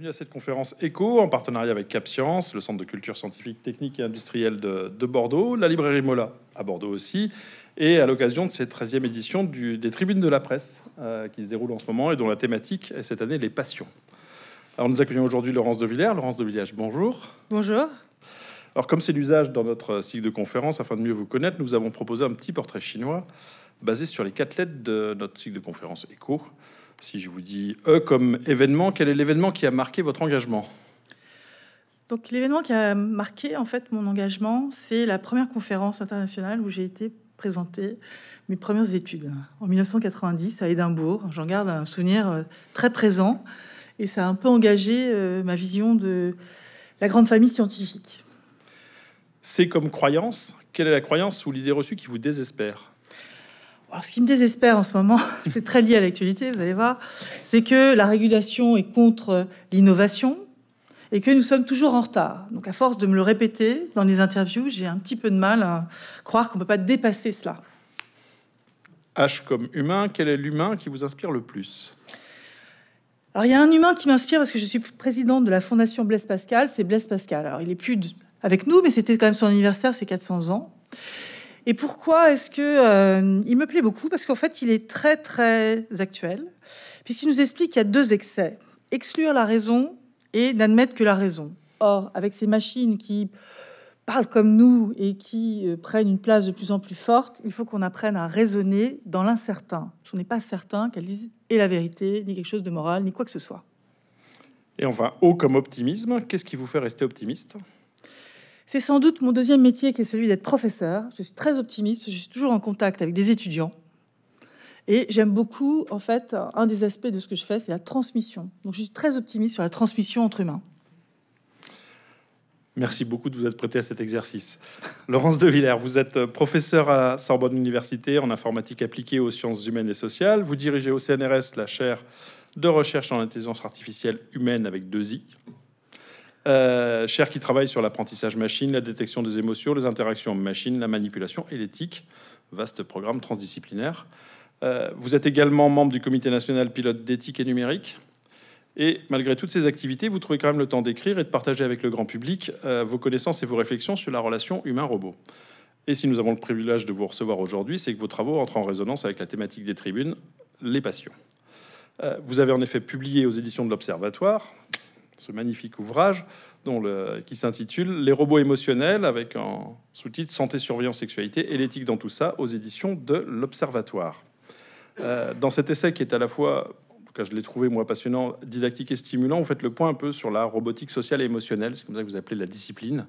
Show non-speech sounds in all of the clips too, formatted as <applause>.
Bienvenue à cette conférence ECHO en partenariat avec CapScience, le Centre de culture scientifique, technique et industrielle de, Bordeaux, la librairie Mola à Bordeaux aussi, et à l'occasion de cette 13e édition des Tribunes de la presse euh, qui se déroule en ce moment et dont la thématique est cette année les passions. Alors nous accueillons aujourd'hui Laurence de Villers. Laurence de Villers, bonjour. Bonjour. Alors comme c'est l'usage dans notre cycle de conférences, afin de mieux vous connaître, nous avons proposé un petit portrait chinois basé sur les quatre lettres de notre cycle de conférences ECHO. Si je vous dis E comme événement, quel est l'événement qui a marqué votre engagement Donc l'événement qui a marqué en fait mon engagement, c'est la première conférence internationale où j'ai été présenté mes premières études en 1990 à Édimbourg. J'en garde un souvenir euh, très présent et ça a un peu engagé euh, ma vision de la grande famille scientifique. C'est comme croyance. Quelle est la croyance ou l'idée reçue qui vous désespère alors, ce qui me désespère en ce moment, <laughs> c'est très lié à l'actualité, vous allez voir, c'est que la régulation est contre l'innovation et que nous sommes toujours en retard. Donc, à force de me le répéter dans les interviews, j'ai un petit peu de mal à croire qu'on ne peut pas dépasser cela. H comme humain, quel est l'humain qui vous inspire le plus Alors, il y a un humain qui m'inspire parce que je suis présidente de la fondation Blaise Pascal, c'est Blaise Pascal. Alors, il est plus avec nous, mais c'était quand même son anniversaire, c'est 400 ans. Et pourquoi est-ce que euh, il me plaît beaucoup Parce qu'en fait, il est très très actuel, puisqu'il nous explique qu'il y a deux excès exclure la raison et n'admettre que la raison. Or, avec ces machines qui parlent comme nous et qui euh, prennent une place de plus en plus forte, il faut qu'on apprenne à raisonner dans l'incertain. On n'est pas certain qu'elles disent et la vérité, ni quelque chose de moral, ni quoi que ce soit. Et enfin, haut comme optimisme. Qu'est-ce qui vous fait rester optimiste c'est sans doute mon deuxième métier qui est celui d'être professeur. Je suis très optimiste, je suis toujours en contact avec des étudiants. Et j'aime beaucoup, en fait, un des aspects de ce que je fais, c'est la transmission. Donc je suis très optimiste sur la transmission entre humains. Merci beaucoup de vous être prêté à cet exercice. <laughs> Laurence De Villers, vous êtes professeur à Sorbonne Université en informatique appliquée aux sciences humaines et sociales. Vous dirigez au CNRS la chaire de recherche en intelligence artificielle humaine avec deux i euh, Cher qui travaille sur l'apprentissage machine, la détection des émotions, les interactions machine, la manipulation et l'éthique. Vaste programme transdisciplinaire. Euh, vous êtes également membre du Comité national pilote d'éthique et numérique. Et malgré toutes ces activités, vous trouvez quand même le temps d'écrire et de partager avec le grand public euh, vos connaissances et vos réflexions sur la relation humain-robot. Et si nous avons le privilège de vous recevoir aujourd'hui, c'est que vos travaux entrent en résonance avec la thématique des tribunes, les passions. vous avez en effet publié aux éditions de l'Observatoire, ce magnifique ouvrage dont le, qui s'intitule Les robots émotionnels avec un sous-titre Santé, surveillance, sexualité et l'éthique dans tout ça aux éditions de l'Observatoire. Euh, dans cet essai qui est à la fois, en tout cas je l'ai trouvé moi passionnant, didactique et stimulant, vous faites le point un peu sur la robotique sociale et émotionnelle, c'est comme ça que vous appelez la discipline.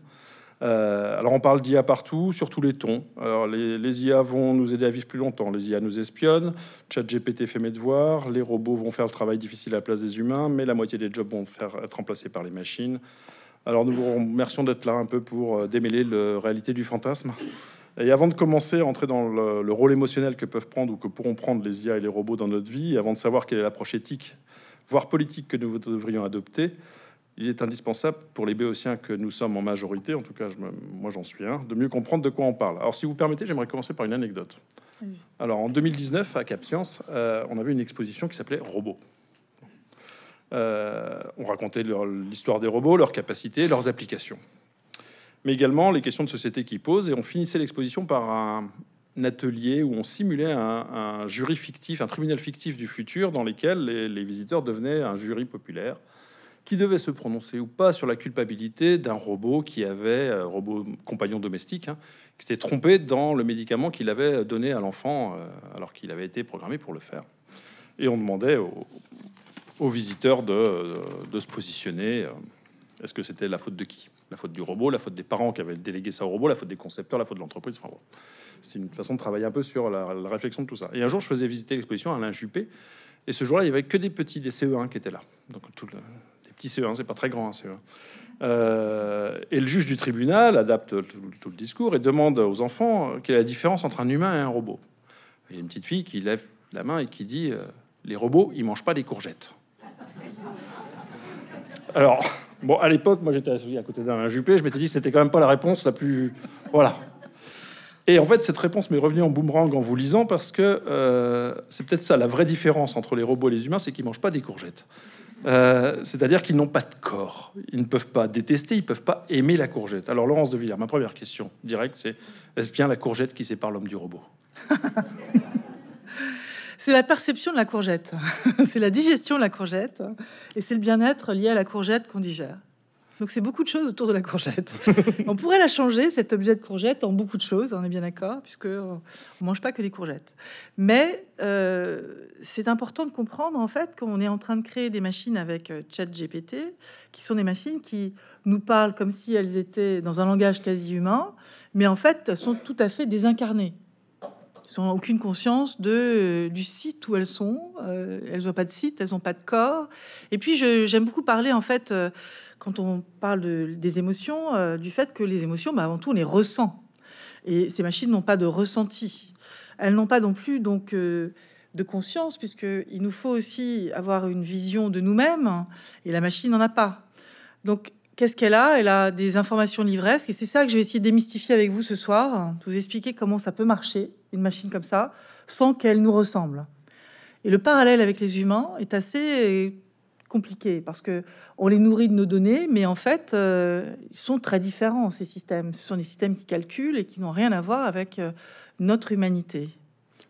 Euh, alors on parle d'IA partout, sur tous les tons. Alors les, IA vont nous aider à vivre plus longtemps. Les IA nous espionnent, ChatGPT fait mes devoirs, les robots vont faire le travail difficile à la place des humains, mais la moitié des jobs vont être remplacés par les machines. Alors nous vous remercions d'être là un peu pour euh, démêler la réalité du fantasme. Et avant de commencer à entrer dans le, le, rôle émotionnel que peuvent prendre ou que pourront prendre les IA et les robots dans notre vie, avant de savoir quelle est l'approche éthique, voire politique que nous devrions adopter, il est indispensable pour les béotiens que nous sommes en majorité, en tout cas moi j'en suis un, de mieux comprendre de quoi on parle. Alors si vous permettez, j'aimerais commencer par une anecdote. Alors en 2019 à Cap Science, euh, on avait une exposition qui s'appelait Robots. Euh, on racontait l'histoire des robots, leurs capacités, leurs applications, mais également les questions de société qu'ils posent. Et on finissait l'exposition par un, atelier où on simulait un, jury fictif, un tribunal fictif du futur, dans lequel les visiteurs devenaient un jury populaire qui devait se prononcer ou pas sur la culpabilité d'un robot qui avait, euh, robot compagnon domestique, hein, qui s'était trompé dans le médicament qu'il avait donné à l'enfant euh, alors qu'il avait été programmé pour le faire. Et on demandait aux, visiteurs de, se positionner. Euh, est-ce que c'était la faute de qui La faute du robot, la faute des parents qui avaient délégué ça au robot, la faute des concepteurs, la faute de l'entreprise C'est une façon de travailler un peu sur la, réflexion de tout ça. Et un jour, je faisais visiter l'exposition à Alain Juppé. Et ce jour-là, il n'y avait que des petits des CE1 qui étaient là. Donc tout le, E, hein, c'est pas très grand un hein, e. euh, et le juge du tribunal adapte tout, le discours et demande aux enfants euh, quelle est la différence entre un humain et un robot. Il y a une petite fille qui lève la main et qui dit euh, Les robots, ils mangent pas des courgettes. Alors, bon, à l'époque, moi j'étais à côté d'un Juppé, je m'étais dit que c'était quand même pas la réponse la plus. Voilà. Et en fait, cette réponse m'est revenue en boomerang en vous lisant parce que c'est peut-être ça la vraie différence entre les robots et les humains, c'est qu'ils mangent pas des courgettes. Euh, c'est-à-dire qu'ils n'ont pas de corps. Ils ne peuvent pas détester, ils ne peuvent pas aimer la courgette. Alors, Laurence de Villers, ma première question directe, c'est est-ce bien la courgette qui sépare l'homme du robot <laughs> C'est la perception de la courgette, <laughs> c'est la digestion de la courgette, et c'est le bien-être lié à la courgette qu'on digère. Donc c'est beaucoup de choses autour de la courgette. <laughs> on pourrait la changer, cet objet de courgette, en beaucoup de choses, on est bien d'accord, puisque on mange pas que des courgettes. Mais euh, c'est important de comprendre en fait qu'on est en train de créer des machines avec euh, ChatGPT, qui sont des machines qui nous parlent comme si elles étaient dans un langage quasi humain, mais en fait sont tout à fait désincarnées n'ont aucune conscience de, euh, du site où elles sont. elles n'ont pas de site, elles n'ont pas de corps. Et puis, j'aime beaucoup parler, en fait, quand on parle des émotions, euh, du fait que les émotions, bah, avant tout, on les ressent. Et ces machines n'ont pas de ressenti. Elles n'ont pas non plus donc euh, de conscience, puisqu'il nous faut aussi avoir une vision de nous-mêmes, hein, et la machine n'en a pas. Donc, qu'est-ce qu'elle a Elle a des informations livresques, et c'est ça que je vais essayer de démystifier avec vous ce soir, hein, vous expliquer comment ça peut marcher, une machine comme ça, sans qu'elle nous ressemble. Et le parallèle avec les humains est assez compliqué parce que on les nourrit de nos données, mais en fait, euh, ils sont très différents ces systèmes. Ce sont des systèmes qui calculent et qui n'ont rien à voir avec euh, notre humanité.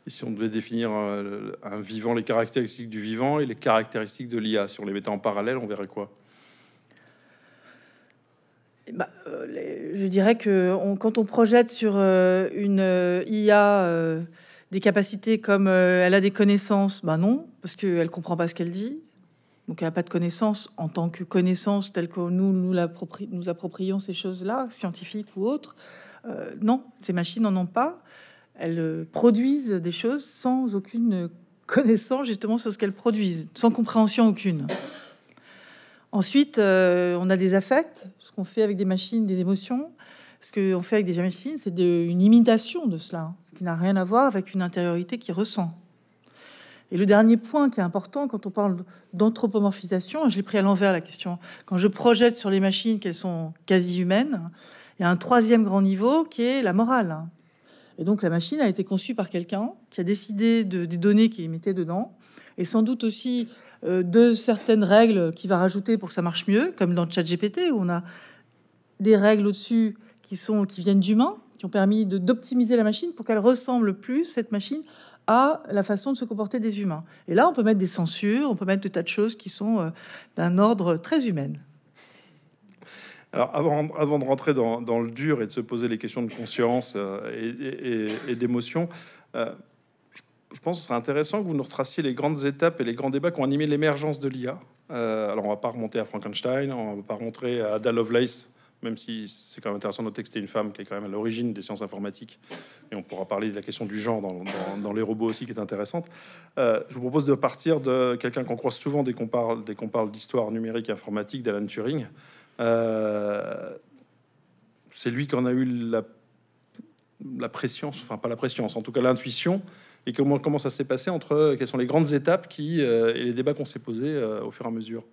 Et si on devait définir euh, un, vivant, les caractéristiques du vivant et les caractéristiques de l'IA, si on les mettait en parallèle, on verrait quoi eh ben, je dirais que quand on projette sur une IA des capacités comme elle a des connaissances, ben bah non, parce qu'elle comprend pas ce qu'elle dit, donc, elle n'a pas de connaissance en tant que connaissance telle que nous nous, nous approprions ces choses-là, scientifiques ou autres. Euh, non, ces machines n'en ont pas. Elles euh, produisent des choses sans aucune connaissance justement sur ce qu'elles produisent, sans compréhension aucune. Ensuite, euh, on a des affects, ce qu'on fait avec des machines, des émotions. Ce qu'on fait avec des machines, c'est une imitation de cela, hein, qui n'a rien à voir avec une intériorité qui ressent. Et le dernier point qui est important quand on parle d'anthropomorphisation, je l'ai pris à l'envers la question, quand je projette sur les machines qu'elles sont quasi humaines, il y a un troisième grand niveau qui est la morale. Et donc la machine a été conçue par quelqu'un qui a décidé de, des données qu'il mettait dedans, et sans doute aussi euh, de certaines règles qu'il va rajouter pour que ça marche mieux, comme dans le chat GPT, où on a des règles au-dessus qui, sont, qui viennent d'humains, qui ont permis d'optimiser la machine pour qu'elle ressemble plus, cette machine, à la façon de se comporter des humains. Et là, on peut mettre des censures, on peut mettre des tas de choses qui sont euh, d'un ordre très humain. Alors, avant, de rentrer dans, le dur et de se poser les questions de conscience euh, et, d'émotion, euh, je pense que ce serait intéressant que vous nous retraciez les grandes étapes et les grands débats qui ont animé l'émergence de l'IA. alors, on va pas remonter à Frankenstein, on va pas remonter à Ada Lovelace, même si c'est quand même intéressant de noter que une femme qui est quand même à l'origine des sciences informatiques, et on pourra parler de la question du genre dans, les robots aussi, qui est intéressante. Euh, je vous propose de partir de quelqu'un qu'on croise souvent dès qu'on parle, dès qu'on parle d'histoire numérique et informatique, d'Alan Turing. Euh, c'est lui qu'on a eu la, pression, enfin pas la pression, en tout cas l'intuition, et comment, ça s'est passé entre quelles sont les grandes étapes qui, euh, et les débats qu'on s'est posés au fur et à mesure.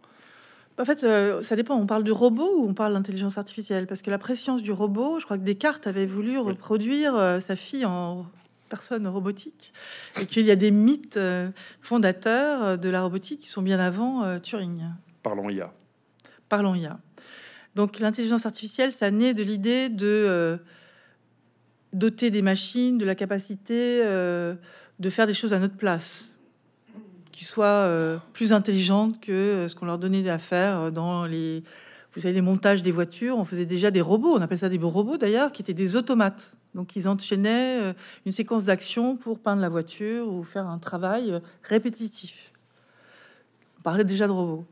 En fait, euh, ça dépend. On parle du robot ou on parle d'intelligence artificielle Parce que la préscience du robot, je crois que Descartes avait voulu reproduire euh, sa fille en personne robotique et qu'il y a des mythes euh, fondateurs de la robotique qui sont bien avant Turing. Parlons IA. Parlons IA. Donc l'intelligence artificielle, ça naît de l'idée de doter des machines de la capacité de faire des choses à notre place qui soient euh, plus intelligentes que euh, ce qu'on leur donnait à faire euh, dans les, vous savez, les montages des voitures. On faisait déjà des robots, on appelle ça des robots d'ailleurs, qui étaient des automates. Donc ils enchaînaient une séquence d'actions pour peindre la voiture ou faire un travail répétitif. On parlait déjà de robots.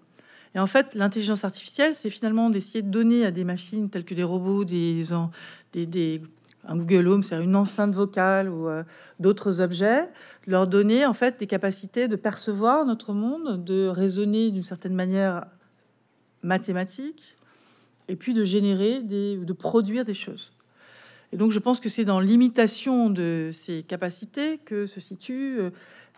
Et en fait, l'intelligence artificielle, c'est finalement d'essayer de donner à des machines telles que des robots, des, des, des, un Google Home, c'est une enceinte vocale ou euh, d'autres objets, leur donner en fait des capacités de percevoir notre monde, de raisonner d'une certaine manière mathématique, et puis de générer des, de produire des choses. Et donc je pense que c'est dans l'imitation de ces capacités que se situe euh,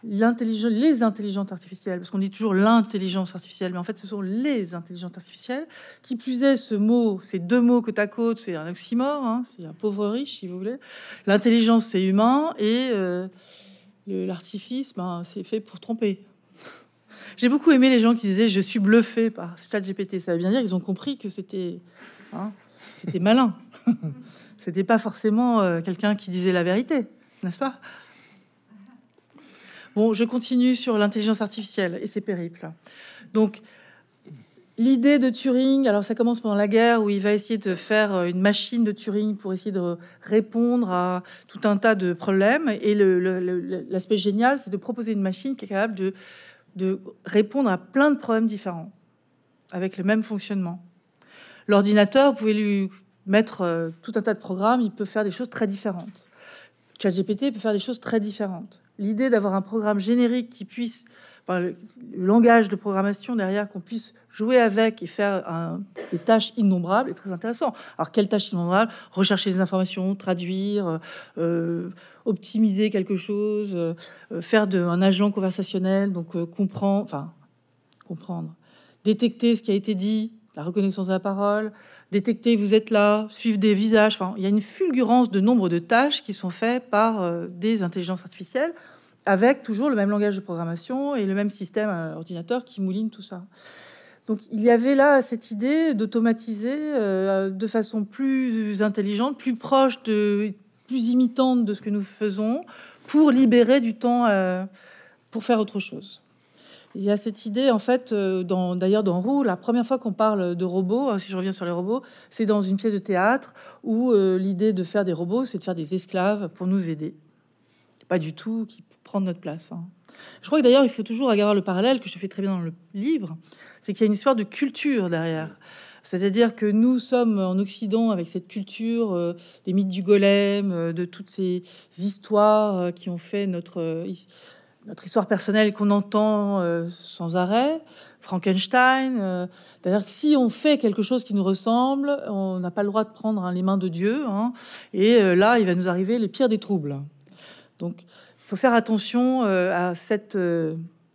l'intelligence, les intelligences artificielles, parce qu'on dit toujours l'intelligence artificielle, mais en fait ce sont les intelligences artificielles, qui plus est ce mot, ces deux mots que à côte, c'est un oxymore, hein, c'est un pauvre riche si vous voulez. L'intelligence c'est humain et euh, l'artifice ben, c'est fait pour tromper. <laughs> J'ai beaucoup aimé les gens qui disaient je suis bluffé par ChatGPT, ça veut bien dire qu'ils ont compris que c'était hein, malin, <laughs> c'était pas forcément euh, quelqu'un qui disait la vérité, n'est-ce pas Bon, je continue sur l'intelligence artificielle et ses périples. Donc, l'idée de Turing, alors ça commence pendant la guerre où il va essayer de faire euh, une machine de Turing pour essayer de répondre à tout un tas de problèmes. Et l'aspect génial, c'est de proposer une machine qui est capable de, répondre à plein de problèmes différents avec le même fonctionnement. L'ordinateur, vous pouvez lui mettre euh, tout un tas de programmes, il peut faire des choses très différentes. ChatGPT peut faire des choses très différentes l'idée d'avoir un programme générique qui puisse, par le, langage de programmation derrière, qu'on puisse jouer avec et faire des tâches innombrables est très intéressant. Alors, quelles tâches innombrables Rechercher des informations, traduire, euh, euh, optimiser quelque chose, euh, faire de, un agent conversationnel, donc comprendre, enfin, comprendre, détecter ce qui a été dit, la reconnaissance de la parole, détecter vous êtes là, suivre des visages. il y a une fulgurance de nombre de tâches qui sont faites par euh, des intelligences artificielles avec toujours le même langage de programmation et le même système euh, ordinateur qui mouline tout ça. Donc il y avait là cette idée d'automatiser euh, de façon plus intelligente, plus proche de, plus imitante de ce que nous faisons, pour libérer du temps pour faire autre chose. Il y a cette idée, en fait, euh, dans, d'ailleurs dans Roux, la première fois qu'on parle de robots, hein, si je reviens sur les robots, c'est dans une pièce de théâtre où euh, l'idée de faire des robots, c'est de faire des esclaves pour nous aider. Pas du tout qui prendre notre place. Hein. Je crois que d'ailleurs, il faut toujours avoir le parallèle que je fais très bien dans le livre, c'est qu'il y a une histoire de culture derrière. C'est-à-dire que nous sommes en Occident avec cette culture euh, des mythes du golem, de toutes ces histoires qui ont fait notre notre histoire personnelle qu'on entend euh, sans arrêt, Frankenstein. Euh, c'est-à-dire que si on fait quelque chose qui nous ressemble, on n'a pas le droit de prendre hein, les mains de Dieu. Hein, et euh, là, il va nous arriver les pires des troubles. Donc, il faut faire attention à cette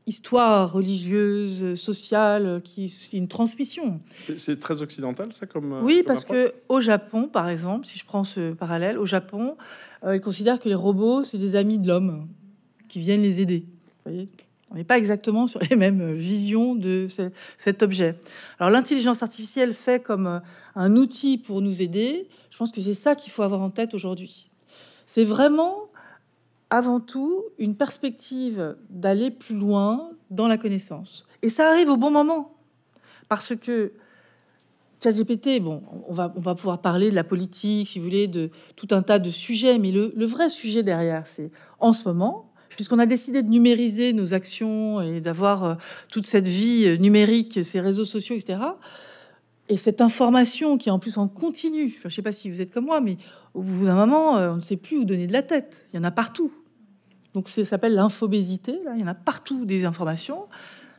histoire religieuse, sociale, qui, est une transmission. C'est très occidental, ça, comme. Oui, parce que au Japon, par exemple, si je prends ce parallèle, au Japon, ils considèrent que les robots, c'est des amis de l'homme qui viennent les aider. on n'est pas exactement sur les mêmes visions de cet objet. Alors l'intelligence artificielle fait comme euh, un outil pour nous aider. Je pense que c'est ça qu'il faut avoir en tête aujourd'hui. C'est vraiment avant tout une perspective d'aller plus loin dans la connaissance. Et ça arrive au bon moment. Parce que ChatGPT, bon, on va, on va pouvoir parler de la politique, si vous voulez, de tout un tas de sujets, mais le, le vrai sujet derrière, c'est en ce moment, Puisqu'on a décidé de numériser nos actions et d'avoir euh, toute cette vie euh, numérique, ces réseaux sociaux, etc. Et cette information qui est en plus en continu, je ne sais pas si vous êtes comme moi, mais au bout d'un moment, euh, on ne sait plus où donner de la tête. Il y en a partout. Donc ça s'appelle l'infobésité. il y en a partout des informations.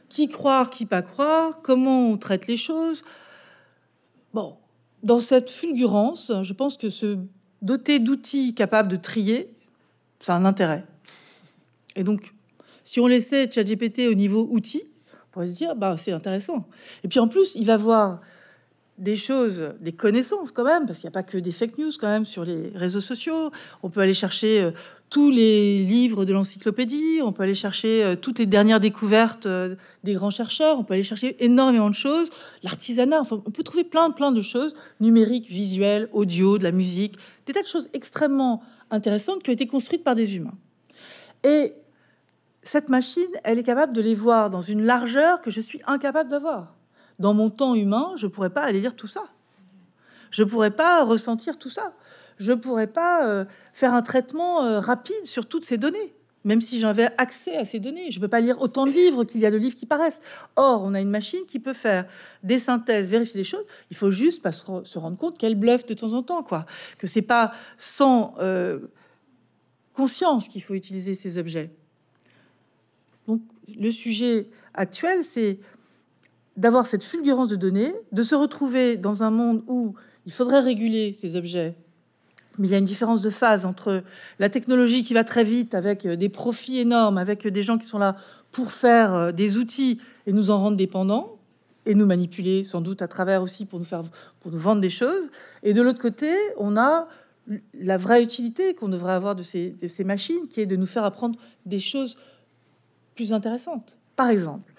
Qui croire, qui pas croire, comment on traite les choses. Bon, dans cette fulgurance, je pense que se doter d'outils capables de trier, ça a un intérêt. Et donc, si on laissait ChatGPT au niveau outil, on pourrait se dire, bah, c'est intéressant. Et puis en plus, il va voir des choses, des connaissances quand même, parce qu'il n'y a pas que des fake news quand même sur les réseaux sociaux. On peut aller chercher euh, tous les livres de l'encyclopédie, on peut aller chercher euh, toutes les dernières découvertes euh, des grands chercheurs, on peut aller chercher énormément de choses, l'artisanat, enfin, on peut trouver plein, plein de choses, numériques, visuelles, audio, de la musique, des tas de choses extrêmement intéressantes qui ont été construites par des humains. Et cette machine, elle est capable de les voir dans une largeur que je suis incapable d'avoir. Dans mon temps humain, je ne pourrais pas aller lire tout ça. Je ne pourrais pas ressentir tout ça. Je ne pourrais pas euh, faire un traitement euh, rapide sur toutes ces données, même si j'avais accès à ces données. Je ne peux pas lire autant de livres qu'il y a de livres qui paraissent. Or, on a une machine qui peut faire des synthèses, vérifier des choses. Il faut juste pas se rendre compte qu'elle bluffe de temps en temps, quoi. Que c'est pas sans euh, conscience qu'il faut utiliser ces objets. Donc le sujet actuel, c'est d'avoir cette fulgurance de données, de se retrouver dans un monde où il faudrait réguler ces objets. Mais il y a une différence de phase entre la technologie qui va très vite avec euh, des profits énormes, avec euh, des gens qui sont là pour faire euh, des outils et nous en rendre dépendants et nous manipuler sans doute à travers aussi pour nous faire pour vendre des choses. Et de l'autre côté, on a la vraie utilité qu'on devrait avoir de ces, de ces machines qui est de nous faire apprendre des choses plus intéressantes. Par exemple,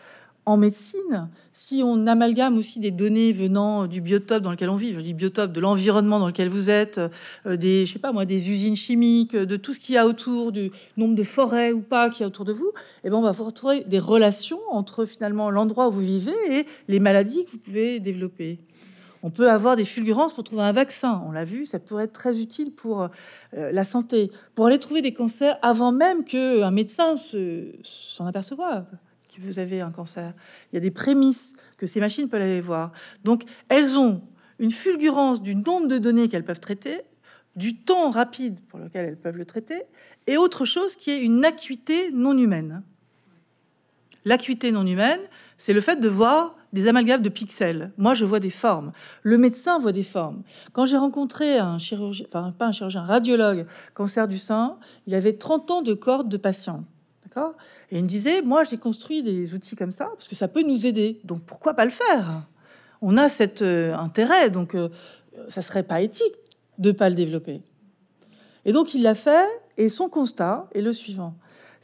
en médecine, si on amalgame aussi des données venant du biotope dans lequel on vit, du biotope, de l'environnement dans lequel vous êtes, euh, des, je sais pas moi, des usines chimiques, de tout ce qu'il y a autour, du nombre de forêts ou pas qu'il y a autour de vous, et eh ben on va vous retrouver des relations entre finalement l'endroit où vous vivez et les maladies que vous pouvez développer. On peut avoir des fulgurances pour trouver un vaccin. On l'a vu, ça pourrait être très utile pour euh, la santé. Pour aller trouver des cancers avant même qu'un médecin s'en aperçoive que vous avez un cancer. Il y a des prémices que ces machines peuvent aller voir. Donc, elles ont une fulgurance du nombre de données qu'elles peuvent traiter, du temps rapide pour lequel elles peuvent le traiter, et autre chose qui est une acuité non humaine. L'acuité non humaine, c'est le fait de voir des amalgames de pixels. Moi, je vois des formes. Le médecin voit des formes. Quand j'ai rencontré un chirurgien, pas un chirurgien, radiologue, cancer du sein, il avait 30 ans de cordes de patients. D'accord Et il me disait, moi, j'ai construit des outils comme ça parce que ça peut nous aider. Donc, pourquoi pas le faire On a cet euh, intérêt, donc euh, ça serait pas éthique de pas le développer. Et donc, il l'a fait. Et son constat est le suivant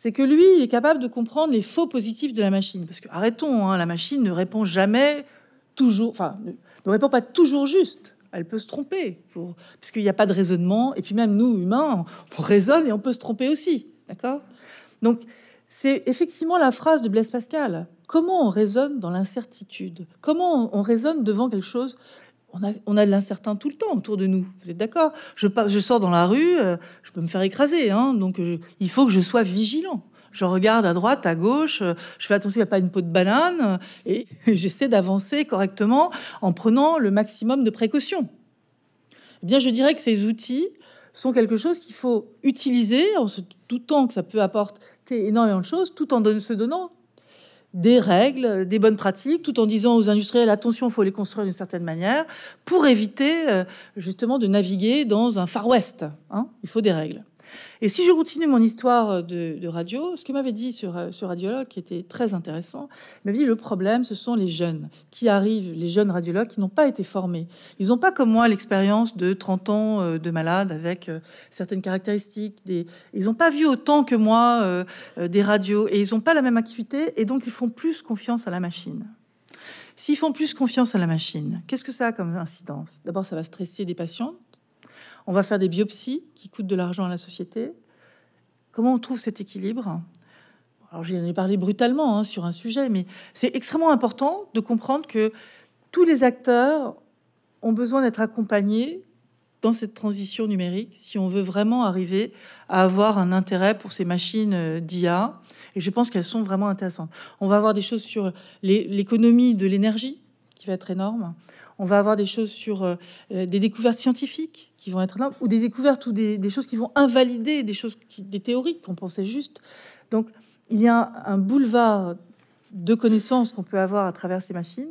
c'est que lui, est capable de comprendre les faux positifs de la machine. Parce que arrêtons, hein, la machine ne répond jamais toujours, enfin, ne répond pas toujours juste. Elle peut se tromper, pour, n'y a pas de raisonnement. Et puis même nous, humains, on, raisonne et on peut se tromper aussi, d'accord Donc c'est effectivement la phrase de Blaise Pascal. Comment on raisonne dans l'incertitude Comment on raisonne devant quelque chose on a, de l'incertain tout le temps autour de nous. Vous êtes d'accord je, je sors dans la rue, euh, je peux me faire écraser. Hein, donc euh, il faut que je sois vigilant. Je regarde à droite, à gauche, euh, je fais attention qu'il n'y a pas une peau de banane et <laughs> j'essaie d'avancer correctement en prenant le maximum de précautions. Eh bien, je dirais que ces outils sont quelque chose qu'il faut utiliser en se temps que ça peut apporter énormément de choses tout en se donnant des règles, des bonnes pratiques, tout en disant aux industriels attention, il faut les construire d'une certaine manière, pour éviter euh, justement de naviguer dans un Far West. Hein. il faut des règles. Et si je continue mon histoire euh, de, radio, ce que m'avait dit ce radiologue qui était très intéressant, M'a dit le problème, ce sont les jeunes qui arrivent, les jeunes radiologues qui n'ont pas été formés. Ils n'ont pas comme moi l'expérience de 30 ans euh, de malade avec euh, certaines caractéristiques. Ils n'ont pas vu autant que moi des radios et ils n'ont pas la même acuité et donc ils font plus confiance à la machine. S'ils font plus confiance à la machine, qu'est-ce que ça a comme incidence D'abord, ça va stresser des patients on va faire des biopsies qui coûtent de l'argent à la société. Comment on trouve cet équilibre Alors j'en ai parlé brutalement hein, sur un sujet, mais c'est extrêmement important de comprendre que tous les acteurs ont besoin d'être accompagnés dans cette transition numérique si on veut vraiment arriver à avoir un intérêt pour ces machines euh, d'IA. Et je pense qu'elles sont vraiment intéressantes. On va avoir des choses sur l'économie de l'énergie qui va être énorme on va avoir des choses sur euh, euh, des découvertes scientifiques qui vont être là, ou des découvertes ou des, choses qui vont invalider des choses, des théories qu'on pensait juste. Donc, il y a un boulevard de connaissances qu'on peut avoir à travers ces machines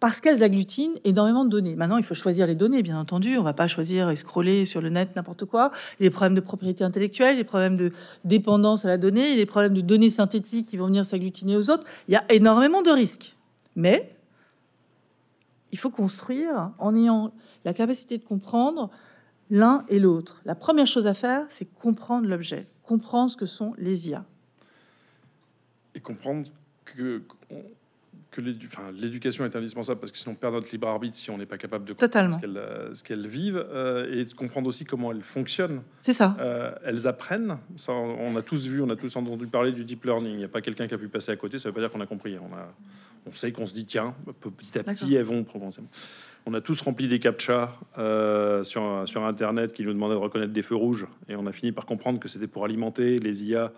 parce qu'elles agglutinent énormément de données. Maintenant, il faut choisir les données, bien entendu. On va pas choisir et scroller sur le net n'importe quoi. Les problèmes de propriété intellectuelle, les problèmes de dépendance à la donnée, les problèmes de données synthétiques qui vont venir s'agglutiner aux autres. Il y a énormément de risques. Mais il faut construire en ayant la capacité de comprendre l'un et l'autre. La première chose à faire, c'est comprendre l'objet, comprendre ce que sont les IA. Et comprendre que, l'éducation est indispensable parce que sinon, on perd notre libre arbitre, si on n'est pas capable de comprendre Totalement. ce qu'elles euh, vivent euh, et de comprendre aussi comment elles fonctionnent. C'est ça. Euh, elles apprennent. on a tous vu, on a tous entendu parler du deep learning. Il n'y a pas quelqu'un qui a pu passer à côté. Ça veut pas dire qu'on a compris. On a, on sait qu'on se dit tiens, petit à petit elles vont On a tous rempli des captcha euh, sur, sur Internet qui nous demandaient de reconnaître des feux rouges. Et on a fini par comprendre que c'était pour alimenter les IA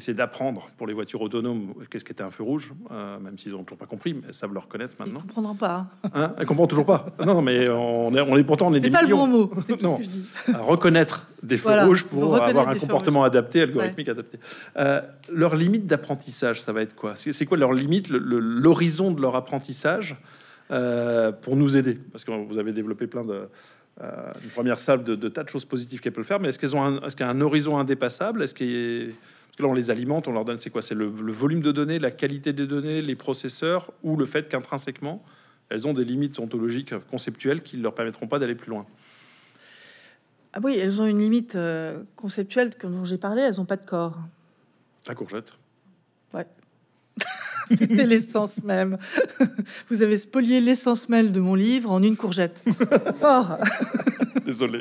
qui d'apprendre pour les voitures autonomes qu'est-ce qu'était un feu rouge, euh, même s'ils n'ont toujours pas compris, mais savent le reconnaître maintenant. Ils ne comprendront pas. Hein ne hein, comprennent toujours pas. Non, mais on est, on est pourtant on est, des pas millions. le bon mot. non. Ce que je dis. reconnaître des feux rouges pour avoir un comportement adapté, algorithmique adapté. Euh, leur limite d'apprentissage, ça va être quoi C'est quoi leur limite, l'horizon de leur apprentissage euh, pour nous aider Parce que vous avez développé plein de euh, une première salle de, tas de choses positives qu'elles peuvent faire, mais est-ce qu'elles ont ce qu'il y a un horizon indépassable Est-ce qu'il on les alimente, on leur donne, c'est quoi C'est le, volume de données, la qualité des données, les processeurs, ou le fait qu'intrinsèquement, elles ont des limites ontologiques conceptuelles qui ne leur permettront pas d'aller plus loin. Ah oui, elles ont une limite euh, conceptuelle dont j'ai parlé, elles n'ont pas de corps. La courgette. Ouais. <laughs> C'était l'essence même. <laughs> Vous avez spolié l'essence même de mon livre en une courgette. <laughs> Fort. Désolé.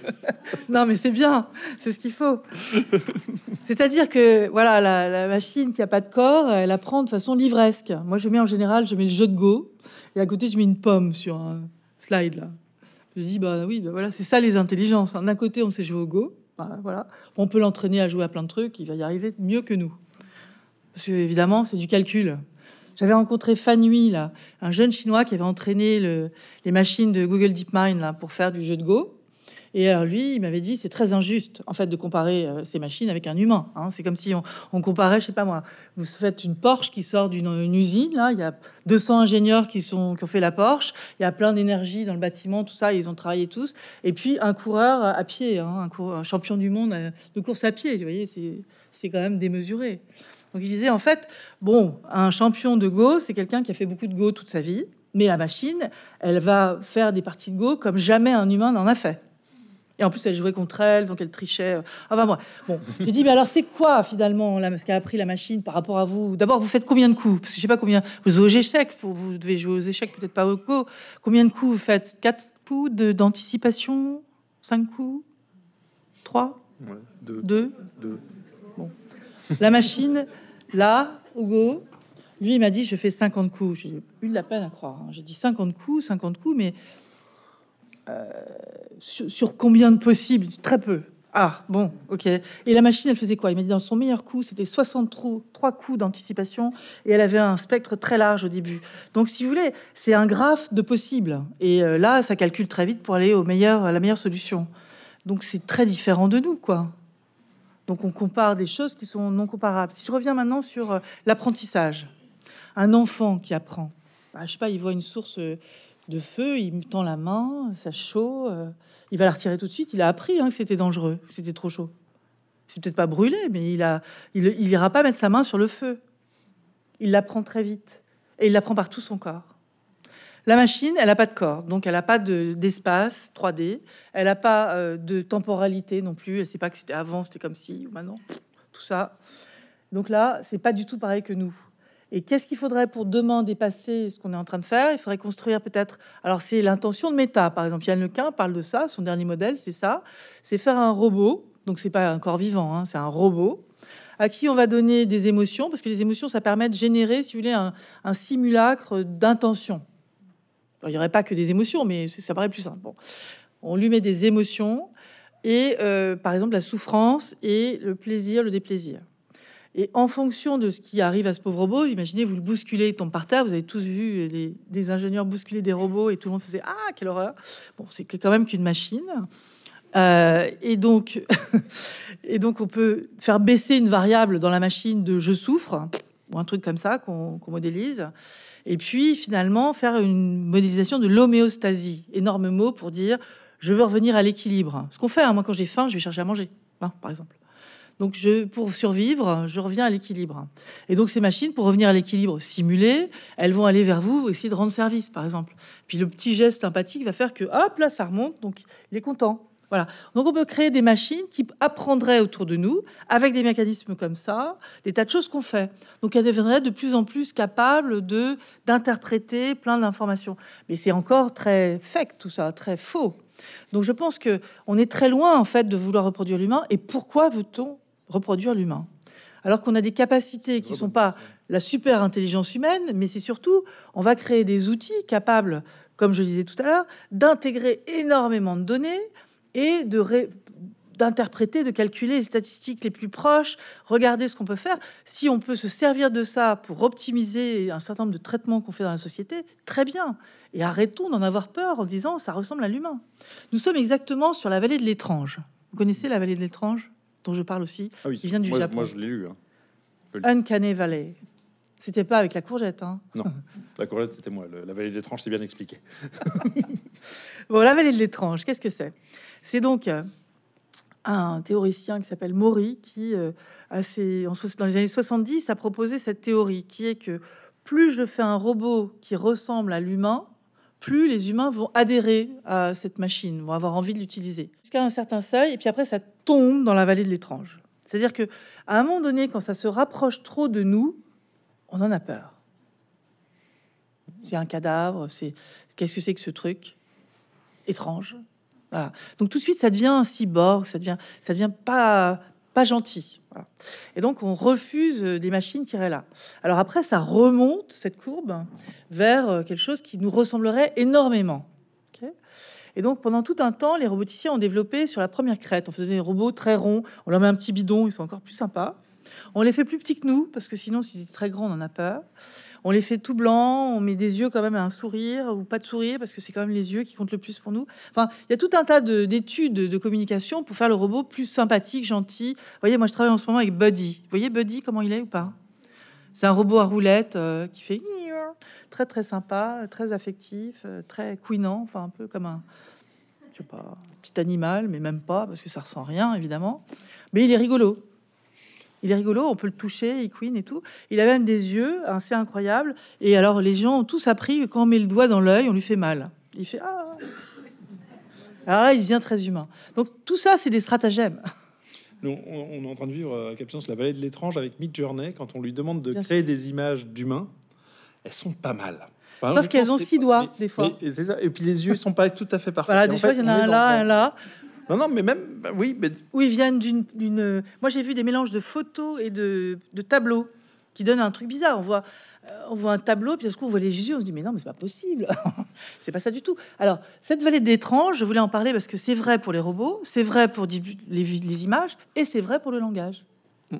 Non, mais c'est bien. C'est ce qu'il faut. C'est-à-dire que voilà, la, machine qui a pas de corps, elle apprend de façon livresque. Moi, je mets en général, je mets le jeu de go, et à côté, je mets une pomme sur un slide là. Je dis bah oui, bah voilà, c'est ça les intelligences. D'un côté, on sait jouer au go, bah voilà. On peut l'entraîner à jouer à plein de trucs. Il va y arriver mieux que nous. Parce évidemment, c'est du calcul. J'avais rencontré Fan Hui, là, un jeune chinois qui avait entraîné les machines de Google DeepMind là, pour faire du jeu de Go. Et alors lui, il m'avait dit, c'est très injuste, en fait, de comparer euh, ces machines avec un humain. Hein. C'est comme si on, comparait, je sais pas moi, vous faites une Porsche qui sort d'une usine, là, il y a 200 ingénieurs qui, sont, qui ont fait la Porsche, il y a plein d'énergie dans le bâtiment, tout ça, ils ont travaillé tous. Et puis un coureur à pied, hein, un, un, champion du monde euh, de course à pied, vous voyez, c'est quand même démesuré. Donc il disait en fait, bon, un champion de Go, c'est quelqu'un qui a fait beaucoup de Go toute sa vie, mais la machine, elle va faire des parties de Go comme jamais un humain n'en a fait. Et en plus, elle jouait contre elle, donc elle trichait. Enfin, ah, bah, moi, bon, je dit, mais alors c'est quoi finalement là, ce qu'a appris la machine par rapport à vous D'abord, vous faites combien de coups Parce que je sais pas combien. Vous jouez aux échecs, vous devez jouer aux échecs, peut-être pas au go. Combien de coups vous faites Quatre coups d'anticipation Cinq coups Trois deux. deux. deux. Bon. La machine, Là, Hugo, lui, il m'a dit, je fais 50 coups. J'ai eu de la peine à croire. Hein. J'ai dit 50 coups, 50 coups, mais euh, sur, combien de possibles Très peu. Ah, bon, ok. Et la machine, elle faisait quoi Il m'a dit, dans son meilleur coup, c'était 60 trois coups d'anticipation, et elle avait un spectre très large au début. Donc, si vous voulez, c'est un graphe de possibles. Et euh, là, ça calcule très vite pour aller au meilleur, à la meilleure solution. Donc, c'est très différent de nous, quoi. Donc on compare des choses qui sont non comparables. Si je reviens maintenant sur euh, l'apprentissage, un enfant qui apprend, bah, je sais pas, il voit une source euh, de feu, il me tend la main, ça chaud, euh, il va la retirer tout de suite. Il a appris hein, que c'était dangereux, que c'était trop chaud. C'est peut-être pas brûlé, mais il n'ira ira pas mettre sa main sur le feu. Il l'apprend très vite et il l'apprend par tout son corps. La machine, elle n'a pas de corps, donc elle n'a pas d'espace 3D, elle n'a pas euh, de temporalité non plus, elle sait pas que c'était avant, c'était comme si, ou maintenant, tout ça. Donc là, c'est pas du tout pareil que nous. Et qu'est-ce qu'il faudrait pour demain dépasser ce qu'on est en train de faire Il faudrait construire peut-être. Alors, c'est l'intention de Meta, par exemple. Yann Lequin parle de ça. Son dernier modèle, c'est ça c'est faire un robot. Donc, c'est pas un corps vivant, hein, c'est un robot à qui on va donner des émotions, parce que les émotions, ça permet de générer, si vous voulez, un simulacre d'intention il n'y aurait pas que des émotions, mais ça paraît plus simple. Bon. On lui met des émotions et, euh, par exemple, la souffrance et le plaisir, le déplaisir. Et en fonction de ce qui arrive à ce pauvre robot, imaginez, vous le bousculez, il tombe par terre. Vous avez tous vu des ingénieurs bousculer des robots et tout le monde faisait Ah, quelle horreur Bon, c'est quand même qu'une machine. Euh, et, donc, <laughs> et donc, on peut faire baisser une variable dans la machine de je souffre, ou un truc comme ça qu'on modélise. Et puis finalement, faire une modélisation de l'homéostasie. Énorme mot pour dire je veux revenir à l'équilibre. Ce qu'on fait, hein. moi quand j'ai faim, je vais chercher à manger, hein, par exemple. Donc, je, pour survivre, je reviens à l'équilibre. Et donc, ces machines, pour revenir à l'équilibre simulé, elles vont aller vers vous, essayer de rendre service, par exemple. Puis, le petit geste sympathique va faire que, hop, là, ça remonte, donc il est content. Donc on peut créer des machines qui apprendraient autour de nous, avec des mécanismes comme ça, des tas de choses qu'on fait. Donc elles deviendraient de plus en plus capables de d'interpréter plein d'informations. Mais c'est encore très fake tout ça, très faux. Donc je pense que on est très loin en fait de vouloir reproduire l'humain. Et pourquoi veut-on reproduire l'humain alors qu'on a des capacités qui ne sont pas la super intelligence humaine, mais c'est surtout, on va créer des outils capables, comme je disais tout à l'heure, d'intégrer énormément de données, et de d'interpréter, de calculer les statistiques les plus proches, regarder ce qu'on peut faire. Si on peut se servir de ça pour optimiser un certain nombre de traitements qu'on fait dans la société, très bien. Et arrêtons d'en avoir peur en disant ça ressemble à l'humain. Nous sommes exactement sur la vallée de l'étrange. Vous connaissez la vallée de l'étrange dont je parle aussi, ah Il qui vient du Japon. Moi, je l'ai lu. Hein. Uncanny Valley. C'était pas avec la courgette. Hein. Non, <laughs> la courgette, c'était moi. la vallée de l'étrange, c'est bien expliqué. <laughs> bon, la vallée de l'étrange, qu'est-ce que c'est C'est donc euh, un théoricien qui s'appelle Maury qui, euh, dans les années 70, a proposé cette théorie qui est que plus je fais un robot qui ressemble à l'humain, plus les humains vont adhérer à cette machine, vont avoir envie de l'utiliser jusqu'à un certain seuil, et puis après ça tombe dans la vallée de l'étrange. C'est-à-dire que à un moment donné, quand ça se rapproche trop de nous, on en a peur. C'est un cadavre, c'est qu'est-ce que c'est que ce truc étrange voilà. Donc tout de suite, ça devient un cyborg, ça devient, ça devient pas, pas gentil. Et donc on refuse des machines tirées là. Alors après, ça remonte cette courbe vers euh, quelque chose qui nous ressemblerait énormément. et donc pendant tout un temps, les roboticiens ont développé sur la première crête. On faisait des robots très ronds, on leur met un petit bidon, ils sont encore plus sympas. On les fait plus petits que nous, parce que sinon, si c'est très grand, on en a peur. On les fait tout blanc, on met des yeux quand même à un sourire ou pas de sourire, parce que c'est quand même les yeux qui comptent le plus pour nous. Enfin, il y a tout un tas d'études de, communication pour faire le robot plus sympathique, gentil. Vous voyez, moi, je travaille en ce moment avec Buddy. Vous voyez Buddy, comment il est ou pas C'est un robot à roulette euh, qui fait très très sympa, très affectif, euh, très couinant, enfin un peu comme un, je sais pas, petit animal, mais même pas, parce que ça ressent rien, évidemment. Mais il est rigolo. Il est rigolo, on peut le toucher, il queen et tout. Il a même des yeux assez incroyables. Et alors, les gens ont tous appris que quand on met le doigt dans l'œil, on lui fait mal. Il fait Ah, ah il devient très humain. Donc, tout ça, c'est des stratagèmes. on, est en train de vivre euh, à la vallée de l'étrange avec Mid Journey. Quand on lui demande de créer des images d'humains, elles sont pas mal. Sauf qu'elles ont six doigts, des fois. Et, puis les yeux sont pas tout à fait parfaits. Voilà, il y en a un là, un là. Non, non, mais même, bah oui. Mais... Oui, ils viennent d'une. Moi, j'ai vu des mélanges de photos et de, de tableaux qui donnent un truc bizarre. On voit, euh, on voit un tableau, puis à coup, on voit les Jésus, on se dit, mais non, mais c'est pas possible. <laughs> c'est pas ça du tout. Alors, cette vallée d'étrange, je voulais en parler parce que c'est vrai pour les robots, c'est vrai pour les, les images, et c'est vrai pour le langage. Mm.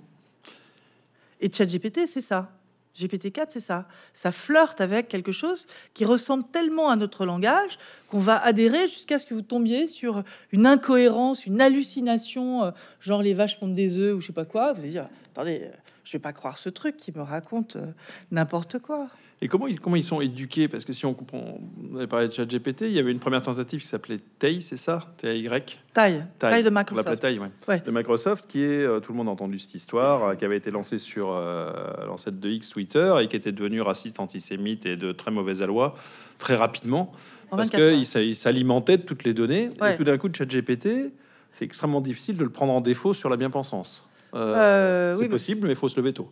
Et ChatGPT, c'est ça. GPT-4, c'est ça. Ça flirte avec quelque chose qui ressemble tellement à notre langage qu'on va adhérer jusqu'à ce que vous tombiez sur une incohérence, une hallucination, euh, genre les vaches pondent des œufs ou je sais pas quoi. Vous allez dire, attendez, je euh, je vais pas croire ce truc qui me raconte euh, n'importe quoi. Et comment ils, comment ils sont éduqués Parce que si on comprend, on avait parlé de ChatGPT, il y avait une première tentative qui s'appelait TAI, c'est ça TAI TAI. de Microsoft. De Microsoft, qui est, euh, tout le monde a entendu cette histoire, euh, qui avait été lancée sur euh, l'ancêtre de X Twitter et qui était devenu raciste, antisémite et de très mauvaise aloi très rapidement. parce qu'il s'alimentait de toutes les données. Et tout d'un coup, chat ChatGPT, c'est extrêmement difficile de le prendre en défaut sur la bien-pensance. c'est possible, mais il faut se lever tôt.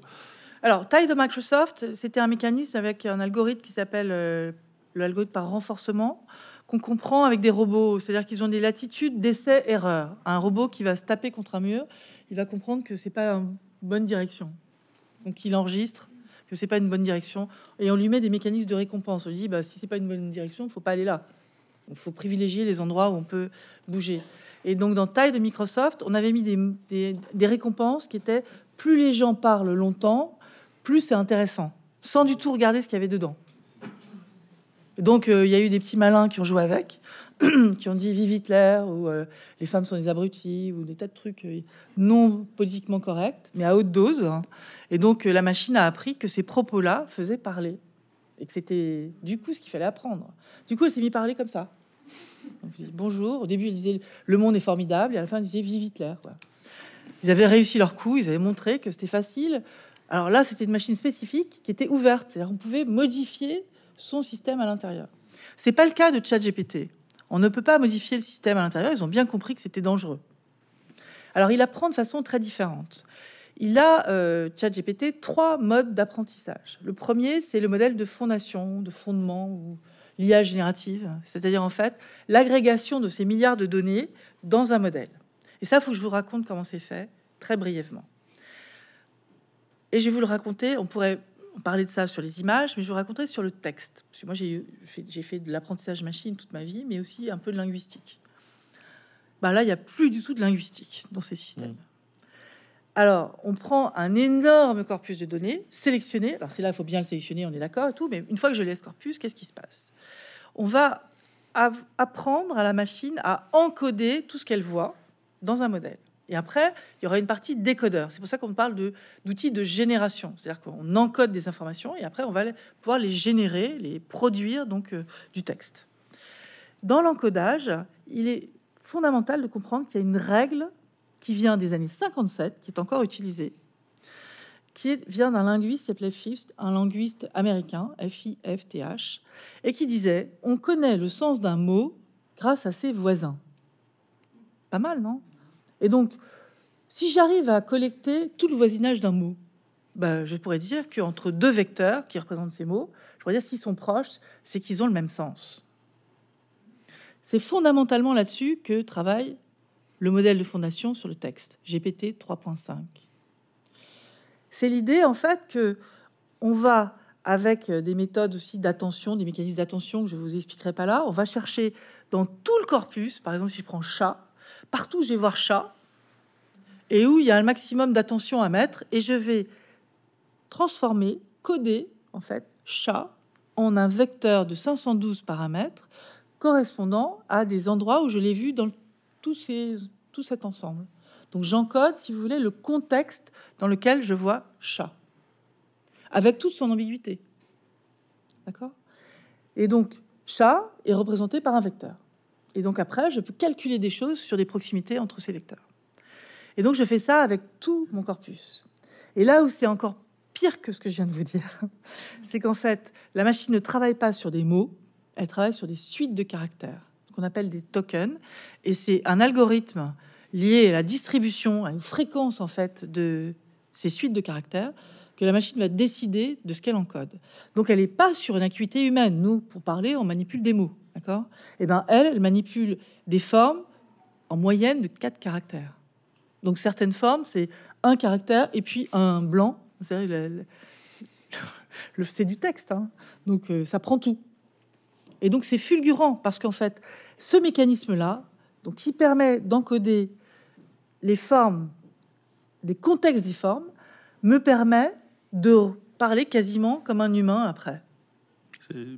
Alors, taille de Microsoft, c'était un mécanisme avec un algorithme qui s'appelle euh, l'algorithme par renforcement, qu'on comprend avec des robots. C'est-à-dire qu'ils ont des latitudes d'essai-erreur. Un robot qui va se taper contre un mur, il va comprendre que c'est pas une bonne direction. Donc, il enregistre que c'est pas une bonne direction. Et on lui met des mécanismes de récompense. On lui dit, bah, si c'est pas une bonne direction, il faut pas aller là. Il faut privilégier les endroits où on peut bouger. Et donc, dans taille de Microsoft, on avait mis des récompenses qui étaient plus les gens parlent longtemps, plus c'est intéressant, sans du tout regarder ce qu'il y avait dedans. Donc euh, il y a eu des petits malins qui ont joué avec, <clears throat> qui ont dit vive Hitler ou euh, les femmes sont des abrutis ou des tas de trucs euh, non politiquement corrects, mais à haute dose. Hein. Et donc la machine a appris que ces propos-là faisaient parler et que c'était du coup ce qu'il fallait apprendre. Du coup, elle s'est mis à parler comme ça. Bonjour. Au début, elle disait le monde est formidable et à la fin, elle disait vive Hitler. Ils avaient réussi leur coup, ils avaient montré que c'était facile alors là, c'était une machine spécifique qui était ouverte, c'est-à-dire on pouvait modifier son système à l'intérieur. C'est pas le cas de ChatGPT. On ne peut pas modifier le système à l'intérieur. Ils ont bien compris que c'était dangereux. Alors il apprend de façon très différente. Il a, euh, ChatGPT, trois modes d'apprentissage. Le premier, c'est le modèle de fondation, de fondement ou l'IA générative, c'est-à-dire en fait l'agrégation de ces milliards de données dans un modèle. Et ça, il faut que je vous raconte comment c'est fait très brièvement. Et je vais vous le raconter. On pourrait parler de ça sur les images, mais je vous raconter sur le texte. Parce que moi, j'ai fait, fait de l'apprentissage machine toute ma vie, mais aussi un peu de linguistique. Bah là, il n'y a plus du tout de linguistique dans ces systèmes. Mm. Alors, on prend un énorme corpus de données sélectionné. Alors, c'est là, il faut bien le sélectionner, on est d'accord tout. Mais une fois que je l'ai ce corpus, qu'est-ce qui se passe On va apprendre à la machine à encoder tout ce qu'elle voit dans un modèle. Et après, il y aura une partie décodeur. C'est pour ça qu'on parle d'outils de, génération. C'est-à-dire qu'on encode des informations et après, on va pouvoir les générer, les produire donc euh, du texte. Dans l'encodage, il est fondamental de comprendre qu'il y a une règle qui vient des années 57, qui est encore utilisée, qui vient d'un linguiste qui s'appelait un linguiste américain, F-I-F-T-H, et qui disait On connaît le sens d'un mot grâce à ses voisins. Pas mal, non et donc, si j'arrive à collecter tout le voisinage d'un mot, ben, je pourrais dire qu'entre deux vecteurs qui représentent ces mots, je pourrais dire s'ils sont proches, c'est qu'ils ont le même sens. C'est fondamentalement là-dessus que travaille le modèle de fondation sur le texte, GPT 3.5. C'est l'idée, en fait, que on va, avec des méthodes aussi d'attention, des mécanismes d'attention que je vous expliquerai pas là, on va chercher dans tout le corpus, par exemple, si je prends chat, partout où je vais voir chat et où il y a un maximum d'attention à mettre, et je vais transformer, coder en fait chat en un vecteur de 512 paramètres correspondant à des endroits où je l'ai vu dans tout, ces, tout cet ensemble. Donc j'encode, si vous voulez, le contexte dans lequel je vois chat, avec toute son ambiguïté. D'accord Et donc chat est représenté par un vecteur. Et donc après, je peux calculer des choses sur les proximités entre ces lecteurs. Et donc je fais ça avec tout mon corpus. Et là où c'est encore pire que ce que je viens de vous dire, <laughs> c'est qu'en fait, la machine ne travaille pas sur des mots, elle travaille sur des suites de caractères qu'on appelle des tokens. Et c'est un algorithme lié à la distribution, à une fréquence en fait de ces suites de caractères que la machine va décider de ce qu'elle encode. Donc elle n'est pas sur une acuité humaine. Nous, pour parler, on manipule des mots, d'accord Et eh bien, elle, elle manipule des formes en moyenne de quatre caractères. Donc certaines formes, c'est un caractère et puis un blanc. <laughs> C'est du texte, hein. donc euh, ça prend tout. Et donc c'est fulgurant parce qu'en fait, ce mécanisme-là, donc qui permet d'encoder les formes, des contextes des formes, me permet de parler quasiment comme un humain après.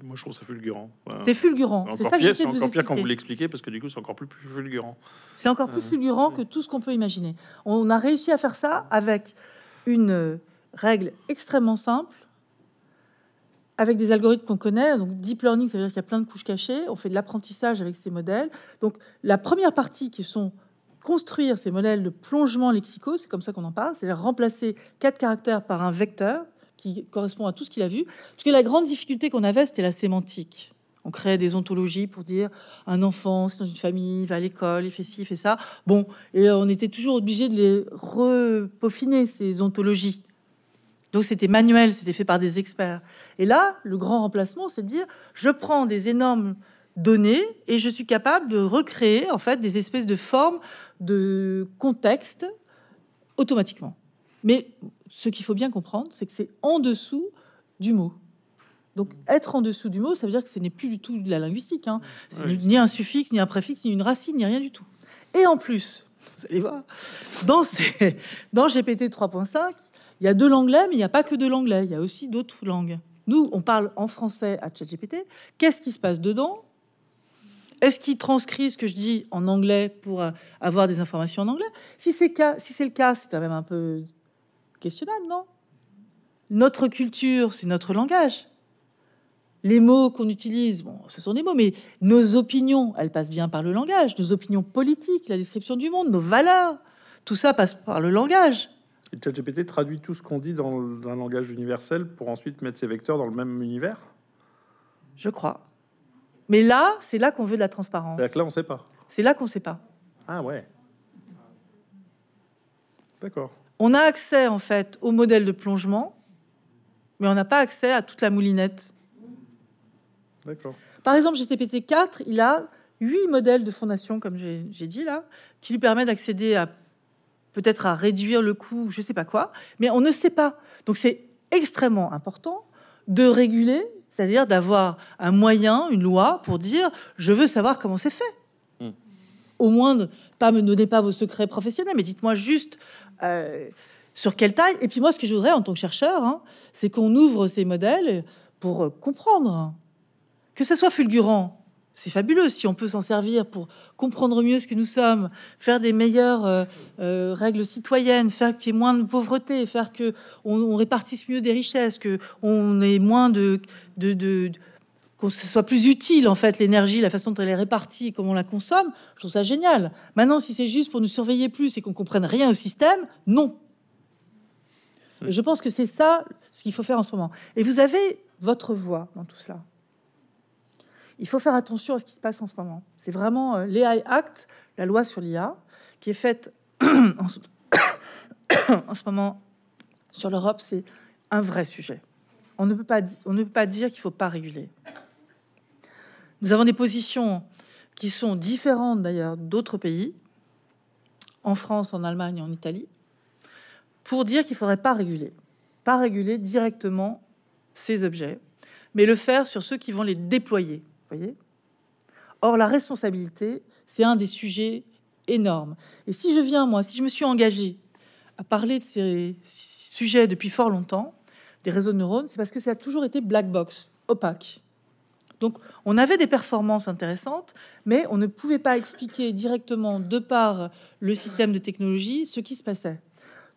Moi, je trouve ça fulgurant. C'est fulgurant. C'est ça que encore quand vous l'expliquez, parce que du coup, c'est encore plus, plus fulgurant. C'est encore plus euh, fulgurant que tout ce qu'on peut imaginer. On a réussi à faire ça avec une règle extrêmement simple, avec des algorithmes qu'on connaît. Donc, deep learning, ça veut dire qu'il y a plein de couches cachées. On fait de l'apprentissage avec ces modèles. Donc, la première partie qui sont construire ces modèles de plongement lexicaux, c'est comme ça qu'on en parle, c'est-à-dire remplacer quatre caractères par un vecteur qui correspond à tout ce qu'il a vu. Parce que la grande difficulté qu'on avait, c'était la sémantique. On créait des ontologies pour dire un enfant, c'est dans une famille, il va à l'école, il fait ci, il fait ça. Bon, et on était toujours obligé de les repaufiner, ces ontologies. Donc c'était manuel, c'était fait par des experts. Et là, le grand remplacement, c'est de dire je prends des énormes données et je suis capable de recréer en fait des espèces de formes de contexte automatiquement. Mais ce qu'il faut bien comprendre, c'est que c'est en dessous du mot. Donc être en dessous du mot, ça veut dire que ce n'est plus du tout de la linguistique. Hein. C'est ni un suffixe, ni un préfixe, ni une racine, ni rien du tout. Et en plus, vous allez voir, dans, dans GPT 3.5, il y a de l'anglais, mais il n'y a pas que de l'anglais, il y a aussi d'autres langues. Nous, on parle en français à ChatGPT. Qu'est-ce qui se passe dedans est-ce qu'il transcrit ce que je dis en anglais pour euh, avoir des informations en anglais Si c'est si le cas, c'est quand même un peu questionnable, non Notre culture, c'est notre langage. Les mots qu'on utilise, bon, ce sont des mots, mais nos opinions, elles passent bien par le langage. Nos opinions politiques, la description du monde, nos valeurs, tout ça passe par le langage. Et ChatGPT traduit tout ce qu'on dit dans un langage universel pour ensuite mettre ses vecteurs dans le même univers Je crois. Mais là, c'est là qu'on veut de la transparence. C'est là, on ne sait pas. C'est là qu'on ne sait pas. Ah ouais. D'accord. On a accès en fait au modèle de plongement, mais on n'a pas accès à toute la moulinette. D'accord. Par exemple, GTPT 4, il a huit modèles de fondation, comme j'ai dit là, qui lui permettent d'accéder à peut-être à réduire le coût, je ne sais pas quoi, mais on ne sait pas. Donc c'est extrêmement important de réguler c'est-à-dire d'avoir un moyen, une loi pour dire je veux savoir comment c'est fait. Hmm. Au moins, ne, pas me donnez pas vos secrets professionnels, mais dites-moi juste euh, sur quelle taille. Et puis moi, ce que je voudrais en tant que chercheur, hein, c'est qu'on ouvre ces modèles pour comprendre. Que ce soit fulgurant, c'est fabuleux si on peut s'en servir pour comprendre mieux ce que nous sommes, faire des meilleures euh, euh, règles citoyennes, faire qu'il y ait moins de pauvreté, faire que on, répartisse mieux des richesses, que on ait moins qu'on soit plus utile en fait l'énergie, la façon dont elle est répartie, comment on la consomme. Je trouve ça génial. Maintenant, si c'est juste pour nous surveiller plus et qu'on comprenne rien au système, non. Je pense que c'est ça ce qu'il faut faire en ce moment. Et vous avez votre voix dans tout cela il faut faire attention à ce qui se passe en ce moment. C'est vraiment euh, l'AI Act, la loi sur l'IA, qui est faite <coughs> <coughs> en, ce, moment sur l'Europe. C'est un vrai sujet. On ne peut pas, on ne peut pas dire qu'il ne faut pas réguler. Nous avons des positions qui sont différentes d'ailleurs d'autres pays, en France, en Allemagne, en Italie, pour dire qu'il ne faudrait pas réguler. Pas réguler directement ces objets, mais le faire sur ceux qui vont les déployer. Or, la responsabilité, c'est un des sujets énormes. Et si je viens, moi, si je me suis engagé à parler de ces sujets depuis fort longtemps, des réseaux de neurones, c'est parce que ça a toujours été black box, opaque. Donc, on avait des performances intéressantes, mais on ne pouvait pas expliquer directement, de par le système de technologie, ce qui se passait.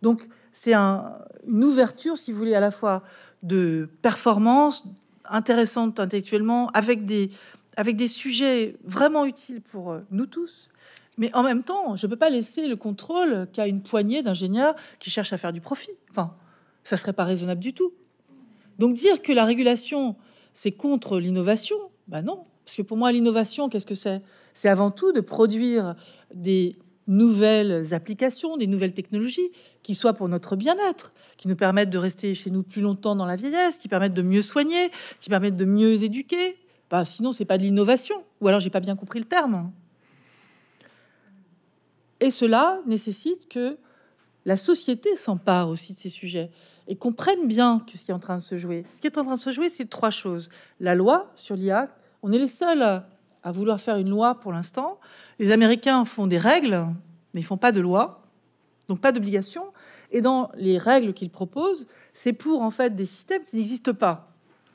Donc, c'est une ouverture, si vous voulez, à la fois de performance, intéressante intellectuellement, avec des, avec des sujets vraiment utiles pour euh, nous tous. Mais en même temps, je ne peux pas laisser le contrôle qu'à une poignée d'ingénieurs qui cherchent à faire du profit. Enfin, ça ne serait pas raisonnable du tout. Donc dire que la régulation, c'est contre l'innovation, ben non. Parce que pour moi, l'innovation, qu'est-ce que c'est C'est avant tout de produire des, nouvelles applications, des nouvelles technologies qui soient pour notre bien-être, qui nous permettent de rester chez nous plus longtemps dans la vieillesse, qui permettent de mieux soigner, qui permettent de mieux éduquer. Bah, sinon, c'est pas de l'innovation. Ou alors, j'ai pas bien compris le terme. Et cela nécessite que la société s'empare aussi de ces sujets et comprenne bien ce qui est en train de se jouer. Ce qui est en train de se jouer, c'est trois choses. La loi sur l'IA, on est les seuls à vouloir faire une loi pour l'instant. Les Américains font des règles, mais ils font pas de loi, donc pas d'obligation. Et dans les règles qu'ils proposent, c'est pour en fait des systèmes qui n'existent pas,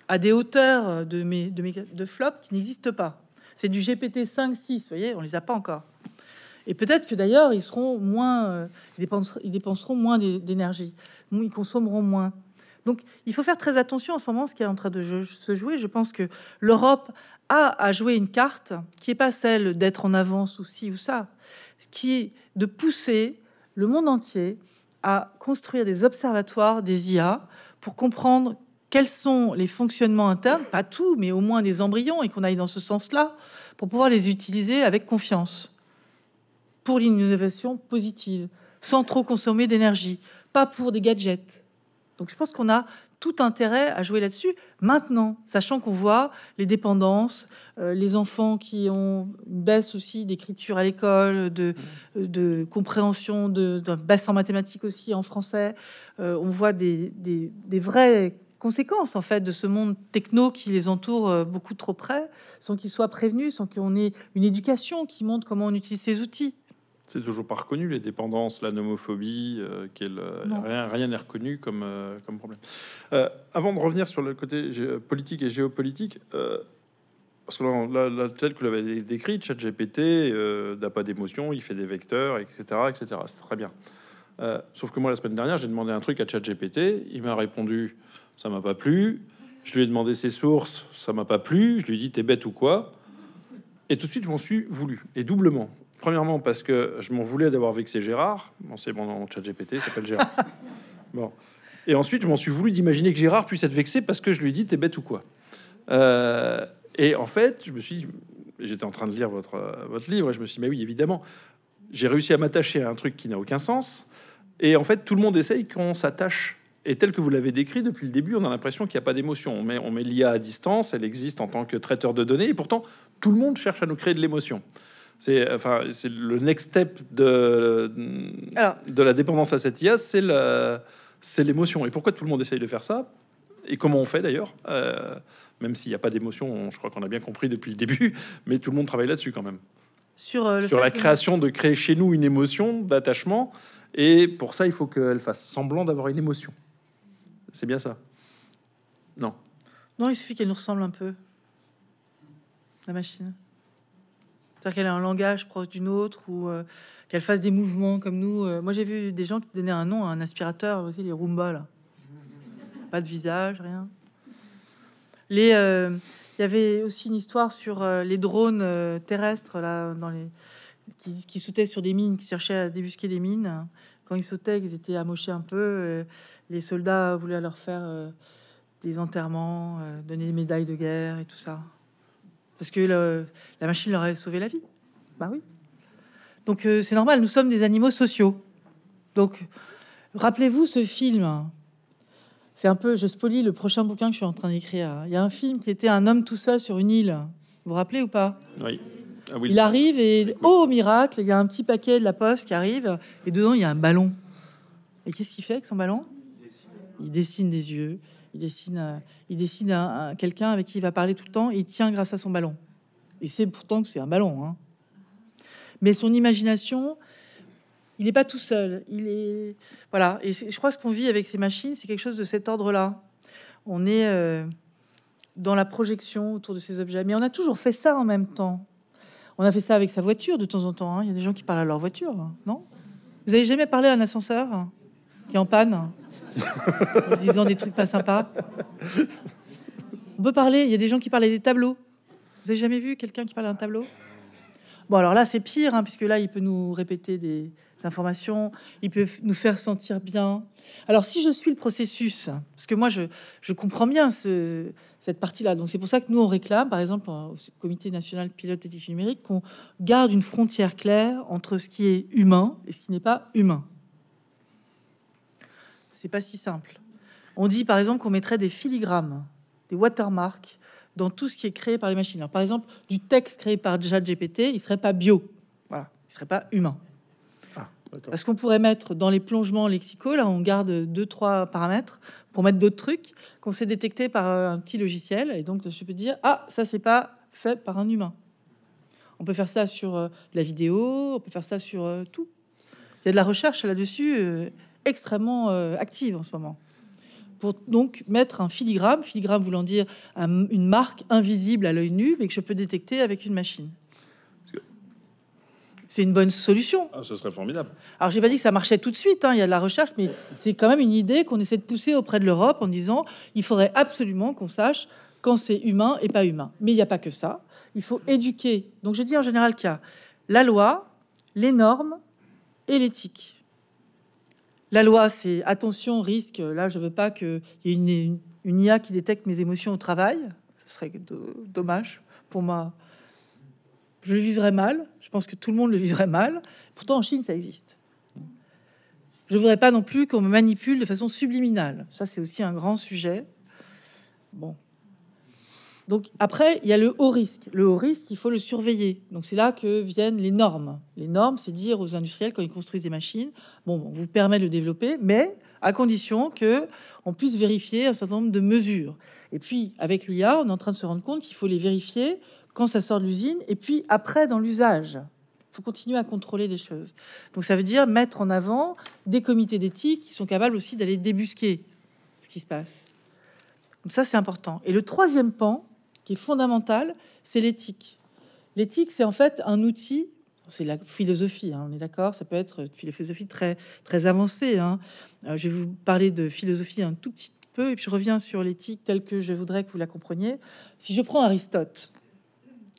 à des hauteurs de, mes, de, flop qui n'existent pas. C'est du GPT 5, 6, vous voyez, on les a pas encore. Et peut-être que d'ailleurs, ils seront moins, euh, ils dépenseront moins d'énergie, ils consommeront moins. Donc il faut faire très attention en ce moment ce qui est en train de se jouer. Je pense que l'Europe a à jouer une carte qui n'est pas celle d'être en avance ou ci ou ça, qui est de pousser le monde entier à construire des observatoires des IA pour comprendre quels sont les fonctionnements internes, pas tout, mais au moins des embryons, et qu'on aille dans ce sens-là, pour pouvoir les utiliser avec confiance, pour l'innovation positive, sans trop consommer d'énergie, pas pour des gadgets donc je pense qu'on a tout intérêt à jouer là-dessus maintenant, sachant qu'on voit les dépendances, euh, les enfants qui ont une baisse aussi d'écriture à l'école, de, compréhension, de, baisse en mathématiques aussi, en français. Euh, on voit des, des, vraies conséquences en fait de ce monde techno qui les entoure euh, beaucoup trop près, sans qu'ils soient prévenus, sans qu'on ait une éducation qui montre comment on utilise ces outils c'est toujours pas reconnu, les dépendances, la nomophobie, euh, rien n'est reconnu comme, euh, comme problème. Euh, avant de revenir sur le côté politique et géopolitique, parce que là, que l'avait décrit, ChatGPT n'a pas d'émotion, il fait des vecteurs, etc., etc. C'est très bien. sauf que moi, la semaine dernière, j'ai demandé un truc à ChatGPT, il m'a répondu, ça m'a pas plu. Je lui ai demandé ses sources, ça m'a pas plu. Je lui ai dit, t'es bête ou quoi Et tout de suite, je m'en suis voulu, et doublement, Premièrement, parce que je m'en voulais d'avoir vexé Gérard. Bon, c'est bon, dans chat GPT, s'appelle Gérard. <laughs> bon. Et ensuite, je m'en suis voulu d'imaginer que Gérard puisse être vexé parce que je lui dit « T'es bête ou quoi euh, Et en fait, je me suis. J'étais en train de lire votre, euh, votre livre et je me suis dit Mais oui, évidemment, j'ai réussi à m'attacher à un truc qui n'a aucun sens. Et en fait, tout le monde essaye qu'on s'attache. Et tel que vous l'avez décrit depuis le début, on a l'impression qu'il n'y a pas d'émotion. On on met l'IA à distance, elle existe en tant que traiteur de données, et pourtant, tout le monde cherche à nous créer de l'émotion. C'est enfin, c'est le next step de, de la dépendance à cette IA, c'est c'est l'émotion. Et pourquoi tout le monde essaye de faire ça Et comment on fait d'ailleurs euh, Même s'il n'y a pas d'émotion, je crois qu'on a bien compris depuis le début, mais tout le monde travaille là-dessus quand même. Sur, euh, Sur la création de créer chez nous une émotion d'attachement. Et pour ça, il faut qu'elle fasse semblant d'avoir une émotion. C'est bien ça Non. Non, il suffit qu'elle nous ressemble un peu. La machine. C'est-à-dire qu'elle a un langage proche d'une autre ou euh, qu'elle fasse des mouvements comme nous. Euh. Moi, j'ai vu des gens qui donnaient un nom à un aspirateur, aussi les Roomba Pas de visage, rien. Euh, il y avait aussi une histoire sur les drones terrestres là, dans les qui, qui, sautaient sur des mines, qui cherchaient à débusquer les mines. Quand ils sautaient, ils étaient amochés un peu. les soldats voulaient leur faire des enterrements, donner des médailles de guerre et tout ça parce que la machine leur a sauvé la vie. Bah oui. Donc euh, c'est normal, nous sommes des animaux sociaux. Donc rappelez-vous ce film. C'est un peu, je spolie le prochain bouquin que je suis en train d'écrire. Il y a un film qui était un homme tout seul sur une île. Vous vous rappelez ou pas ah Oui. il arrive et oh miracle, il y a un petit paquet de la poste qui arrive et dedans il y a un ballon. Et qu'est-ce qu'il fait avec son ballon Il dessine des yeux. Il dessine, euh, il dessine un, quelqu'un avec qui il va parler tout le temps. il tient grâce à son ballon. Il sait pourtant que c'est un ballon. Hein. Mais son imagination, il n'est pas tout seul. Il est voilà. Et je crois que ce qu'on vit avec ces machines, c'est quelque chose de cet ordre-là. On est euh, dans la projection autour de ces objets. Mais on a toujours fait ça en même temps. On a fait ça avec sa voiture de temps en temps. Hein. Il y a des gens qui parlent à leur voiture, hein. non Vous avez jamais parlé à un ascenseur qui est en panne en disant des trucs pas sympas. On peut parler, il y a des gens qui parlent des tableaux. Vous avez jamais vu quelqu'un qui parle d'un tableau Bon, alors là, c'est pire, hein, puisque là, il peut nous répéter des informations, il peut nous faire sentir bien. Alors, si je suis le processus, parce que moi, je, comprends bien cette partie-là, donc c'est pour ça que nous, on réclame, par exemple, au Comité national pilote éthique numérique, qu'on garde une frontière claire entre ce qui est humain et ce qui n'est pas humain. C'est pas si simple. On dit par exemple qu'on mettrait des filigrammes, des watermarks dans tout ce qui est créé par les machines. par exemple, du texte créé par ChatGPT, il serait pas bio. Voilà, il serait pas humain. Ah, Parce qu'on pourrait mettre dans les plongements lexicaux, là on garde deux, trois paramètres pour mettre d'autres trucs qu'on fait détecter par un petit logiciel. Et donc je peux dire, ah, ça c'est pas fait par un humain. On peut faire ça sur euh, la vidéo, on peut faire ça sur euh, tout. Il y a de la recherche là-dessus. Euh, extrêmement euh, active en ce moment. Pour donc mettre un filigrame, filigrame voulant dire une marque invisible à l'œil nu, mais que je peux détecter avec une machine. C'est une bonne solution. Ah, ce serait formidable. Alors, j'ai pas dit que ça marchait tout de suite. Hein, il y a de la recherche, mais c'est quand même une idée qu'on essaie de pousser auprès de l'Europe en disant il faudrait absolument qu'on sache quand c'est humain et pas humain. Mais il n'y a pas que ça. Il faut éduquer. Donc, je dis en général qu'il y a la loi, les normes et l'éthique. La loi, c'est attention, risque. Là, je veux pas qu'il y ait une, IA qui détecte mes émotions au travail. Ce serait dommage pour moi. Je le vivrais mal. Je pense que tout le monde le vivrait mal. Pourtant, en Chine, ça existe. Je ne voudrais pas non plus qu'on me manipule de façon subliminale. Ça, c'est aussi un grand sujet. Bon, donc après, il y a le haut risque. Le haut risque, il faut le surveiller. Donc c'est là que viennent les normes. Les normes, c'est dire aux industriels quand ils construisent des machines, bon, on vous permet de le développer, mais à condition que on puisse vérifier un certain nombre de mesures. Et puis avec l'IA, on est en train de se rendre compte qu'il faut les vérifier quand ça sort de l'usine et puis après dans l'usage. Il faut continuer à contrôler des choses. Donc ça veut dire mettre en avant des comités d'éthique qui sont capables aussi d'aller débusquer ce qui se passe. Donc ça c'est important. Et le troisième pan, qui est fondamental, c'est l'éthique. L'éthique, c'est en fait un outil, c'est la philosophie, hein, on est d'accord, ça peut être une philosophie très, très avancée. Hein. Euh, je vais vous parler de philosophie un tout petit peu, et puis je reviens sur l'éthique telle que je voudrais que vous la compreniez. Si je prends Aristote,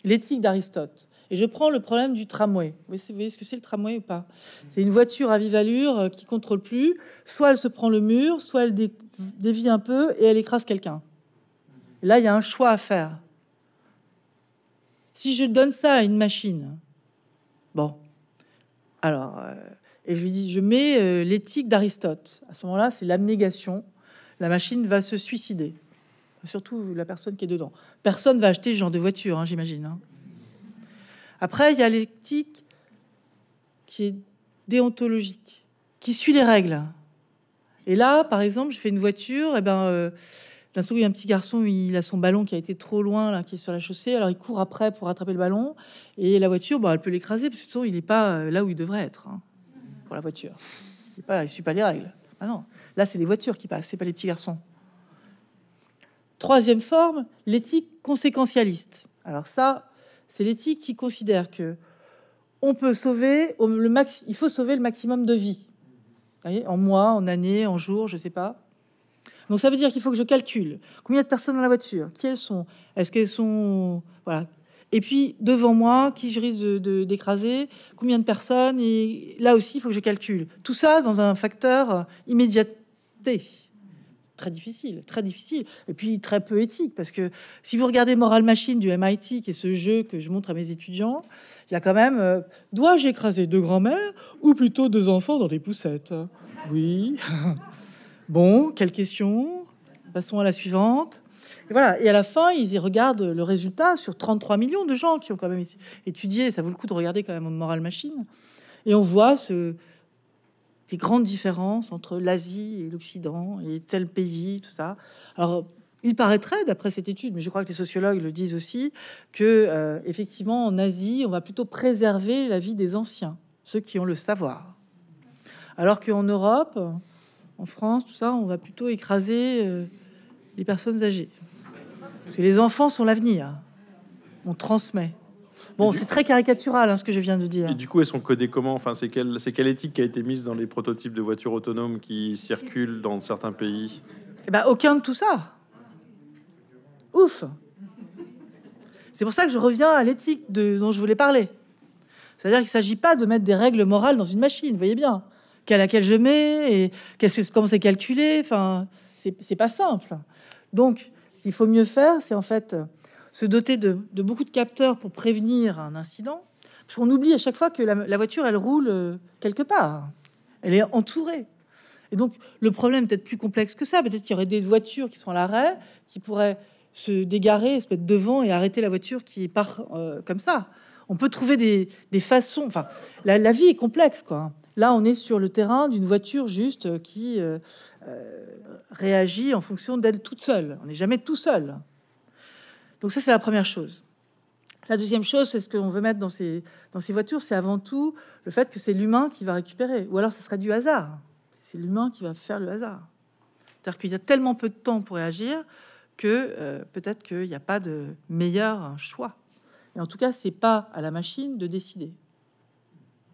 l'éthique d'Aristote, et je prends le problème du tramway. Vous voyez ce que c'est le tramway ou pas C'est une voiture à vive allure euh, qui contrôle plus. Soit elle se prend le mur, soit elle dévie un peu et elle écrase quelqu'un là, il y a un choix à faire. Si je donne ça à une machine, bon, alors, euh, et je lui dis, je mets euh, l'éthique d'Aristote. À ce moment-là, c'est l'abnégation. La machine va se suicider. Surtout la personne qui est dedans. Personne va acheter ce genre de voiture, hein, j'imagine. Hein. Après, il y a l'éthique qui est déontologique, qui suit les règles. Et là, par exemple, je fais une voiture, et eh ben, euh, d'un coup, il y a un petit garçon, il a son ballon qui a été trop loin, là, qui est sur la chaussée. Alors, il court après pour rattraper le ballon. Et la voiture, bah, elle peut l'écraser, parce que de toute façon, il n'est pas euh, là où il devrait être hein, pour la voiture. Il ne suit pas les règles. Ah là, c'est les voitures qui passent, c'est pas les petits garçons. Troisième forme, l'éthique conséquentialiste. Alors ça, c'est l'éthique qui considère que on peut sauver le max, il faut sauver le maximum de vies. en mois, en année, en jours, je sais pas. Donc ça veut dire qu'il faut que je calcule combien de personnes dans la voiture, qui elles sont, est-ce qu'elles sont, voilà. Et puis devant moi, qui je risque de, d'écraser, combien de personnes, et là aussi, il faut que je calcule. Tout ça dans un facteur euh, immédiateté très difficile, très difficile, et puis très peu éthique, parce que si vous regardez Moral Machine du MIT, qui est ce jeu que je montre à mes étudiants, il y a quand même euh, dois-je écraser deux grands-mères ou plutôt deux enfants dans des poussettes Oui. <laughs> Bon, quelle question Passons à la suivante. Et voilà. Et à la fin, ils y regardent le résultat sur 33 millions de gens qui ont quand même étudié. Ça vaut le coup de regarder quand même Moral Machine. Et on voit ce, les grandes différences entre l'Asie et l'Occident et tel pays, tout ça. Alors, il paraîtrait, d'après cette étude, mais je crois que les sociologues le disent aussi, que euh, effectivement en Asie, on va plutôt préserver la vie des anciens, ceux qui ont le savoir, alors qu'en Europe, en France, tout ça, on va plutôt écraser euh, les personnes âgées. Parce que les enfants sont l'avenir. On transmet. Bon, c'est très caricatural hein, ce que je viens de dire. Et du coup, elles sont codées comment Enfin, c'est quelle, c'est quelle éthique qui a été mise dans les prototypes de voitures autonomes qui circulent dans certains pays eh ben, aucun de tout ça. Ouf C'est pour ça que je reviens à l'éthique dont je voulais parler. C'est-à-dire qu'il ne s'agit pas de mettre des règles morales dans une machine, voyez bien à laquelle je mets et qu'est-ce que comment c'est calculé. Enfin, c'est pas simple. Donc, ce qu'il faut mieux faire, c'est en fait euh, se doter de, beaucoup de capteurs pour prévenir un incident, parce qu'on oublie à chaque fois que la, voiture elle roule euh, quelque part, elle est entourée. Et donc, le problème peut-être plus complexe que ça. Peut-être qu'il y aurait des voitures qui sont à l'arrêt qui pourraient se dégarer, se mettre devant et arrêter la voiture qui part euh, comme ça on peut trouver des, façons. Enfin, la, vie est complexe, quoi. Là, on est sur le terrain d'une voiture juste euh, qui euh, euh, réagit en fonction d'elle toute seule. On n'est jamais tout seul. Donc ça, c'est la première chose. La deuxième chose, c'est ce qu'on veut mettre dans ces, voitures, c'est avant tout le fait que c'est l'humain qui va récupérer. Ou alors, ce sera du hasard. C'est l'humain qui va faire le hasard. C'est-à-dire qu'il y a tellement peu de temps pour réagir que peut-être qu'il n'y a pas de meilleur choix. Et en tout cas, c'est pas à la machine de décider.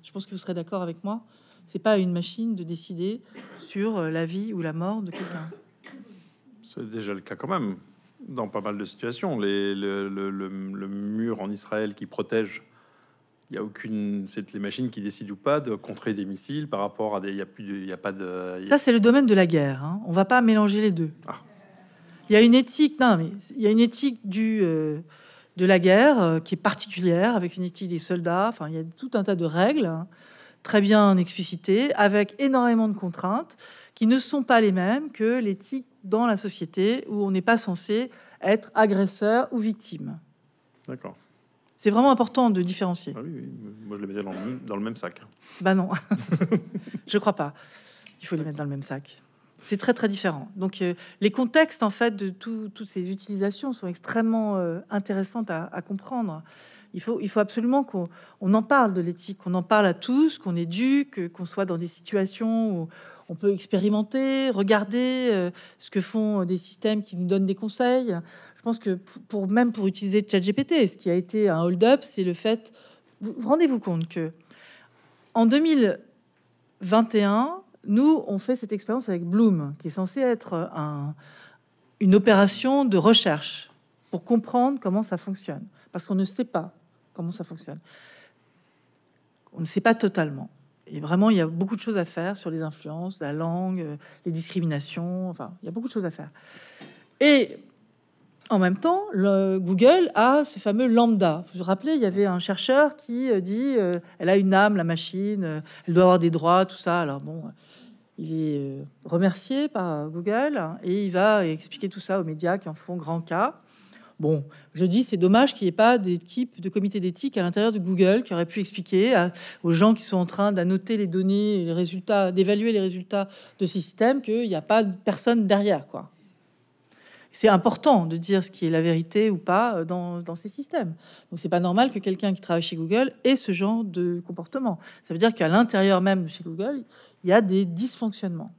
Je pense que vous serez d'accord avec moi. C'est pas à une machine de décider sur euh, la vie ou la mort de quelqu'un. C'est déjà le cas quand même dans pas mal de situations. Les, le, mur en Israël qui protège, il y a aucune. C'est les machines qui décident ou pas de contrer des missiles par rapport à des. Il y a, plus, y a pas de. Ça, c'est le domaine de la guerre. Hein. On va pas mélanger les deux. Ah. Il y a une éthique. Non, mais il y a une éthique du. Euh, de la guerre euh, qui est particulière avec une éthique des soldats. Enfin, il y a tout un tas de règles hein, très bien explicitées avec énormément de contraintes qui ne sont pas les mêmes que l'éthique dans la société où on n'est pas censé être agresseur ou victime. D'accord. C'est vraiment important de différencier. Ah moi je les mettais dans le, même sac. Bah non, <laughs> je crois pas. qu'il faut les mettre dans le même sac. C'est très très différent. Donc euh, les contextes en fait de toutes ces utilisations sont extrêmement euh, intéressantes à, comprendre. Il faut, il faut absolument qu'on en parle de l'éthique, qu'on en parle à tous, qu'on éduque, qu'on soit dans des situations où on peut expérimenter, regarder euh, ce que font des systèmes qui nous donnent des conseils. Je pense que pour, même pour utiliser ChatGPT, ce qui a été un hold-up, c'est le fait. rendez-vous compte que en 2021, nous, on fait cette expérience avec Bloom, qui est censé être euh, une opération de recherche pour comprendre comment ça fonctionne, parce qu'on ne sait pas comment ça fonctionne. On ne sait pas totalement. Et vraiment, il y a beaucoup de choses à faire sur les influences, la langue, euh, les discriminations. Enfin, il y a beaucoup de choses à faire. Et en même temps, Google a ce fameux lambda. Vous vous rappelez, il y avait un chercheur qui euh, dit elle a une âme, la machine, elle doit avoir des droits, tout ça. Alors bon, il est euh, remercié par Google et il va expliquer tout ça aux médias qui en font grand cas. Bon, je dis c'est dommage qu'il n'y ait pas d'équipe de comité d'éthique à l'intérieur de Google qui aurait pu expliquer aux gens qui sont en train d'annoter les données, les résultats, d'évaluer les résultats de ces systèmes qu'il n'y a pas de personne derrière quoi. C'est important de dire ce qui est la vérité ou pas euh, dans, ces systèmes. Donc c'est pas normal que quelqu'un qui travaille chez Google ait ce genre de comportement. Ça veut dire qu'à l'intérieur même de chez Google, il y a des dysfonctionnements.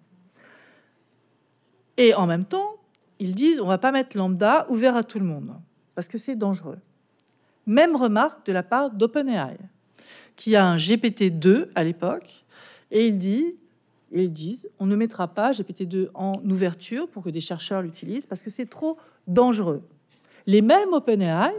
Et en même temps, ils disent on va pas mettre lambda ouvert à tout le monde parce que c'est dangereux. Même remarque de la part d'OpenAI qui a un GPT-2 à l'époque et il dit ils disent on ne mettra pas GPT-2 en ouverture pour que des chercheurs l'utilisent parce que c'est trop dangereux. Les mêmes OpenAI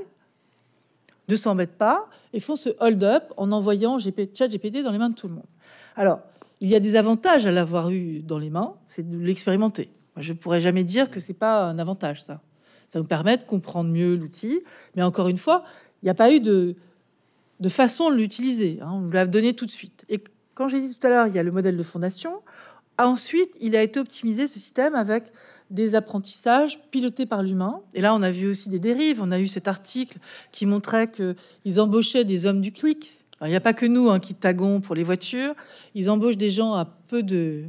ne s'embêtent pas et font ce hold-up en envoyant GPT, ChatGPT dans les mains de tout le monde. Alors, il y a des avantages à l'avoir eu dans les mains, c'est de l'expérimenter. Je ne pourrais jamais dire que ce n'est pas un avantage, ça. Ça nous permet de comprendre mieux l'outil. Mais encore une fois, il n'y a pas eu de, façon de l'utiliser. Hein. On nous l'a donné tout de suite. Et quand j'ai dit tout à l'heure, il y a le modèle de fondation. Ensuite, il a été optimisé ce système avec des apprentissages pilotés par l'humain. Et là, on a vu aussi des dérives. On a eu cet article qui montrait qu'ils embauchaient des hommes du clic, il n'y a pas que nous hein, qui tagons pour les voitures. Ils embauchent des gens à peu de,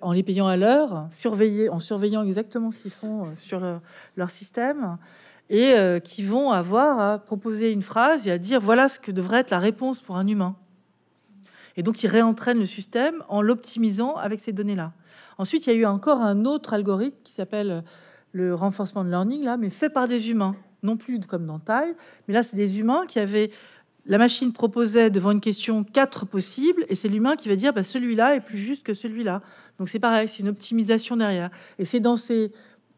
en les payant à l'heure, en surveillant exactement ce qu'ils font euh, sur leur, système, et euh, qui vont avoir à proposer une phrase et à dire voilà ce que devrait être la réponse pour un humain. Et donc, ils réentraînent le système en l'optimisant avec ces données-là. Ensuite, il y a eu encore un autre algorithme qui s'appelle euh, le renforcement de learning, là, mais fait par des humains, non plus comme dans Taille, mais là, c'est des humains qui avaient la machine proposait devant une question quatre possibles, et c'est l'humain qui va dire bah, celui-là est plus juste que celui-là. Donc c'est pareil, c'est une optimisation derrière. Et c'est dans ces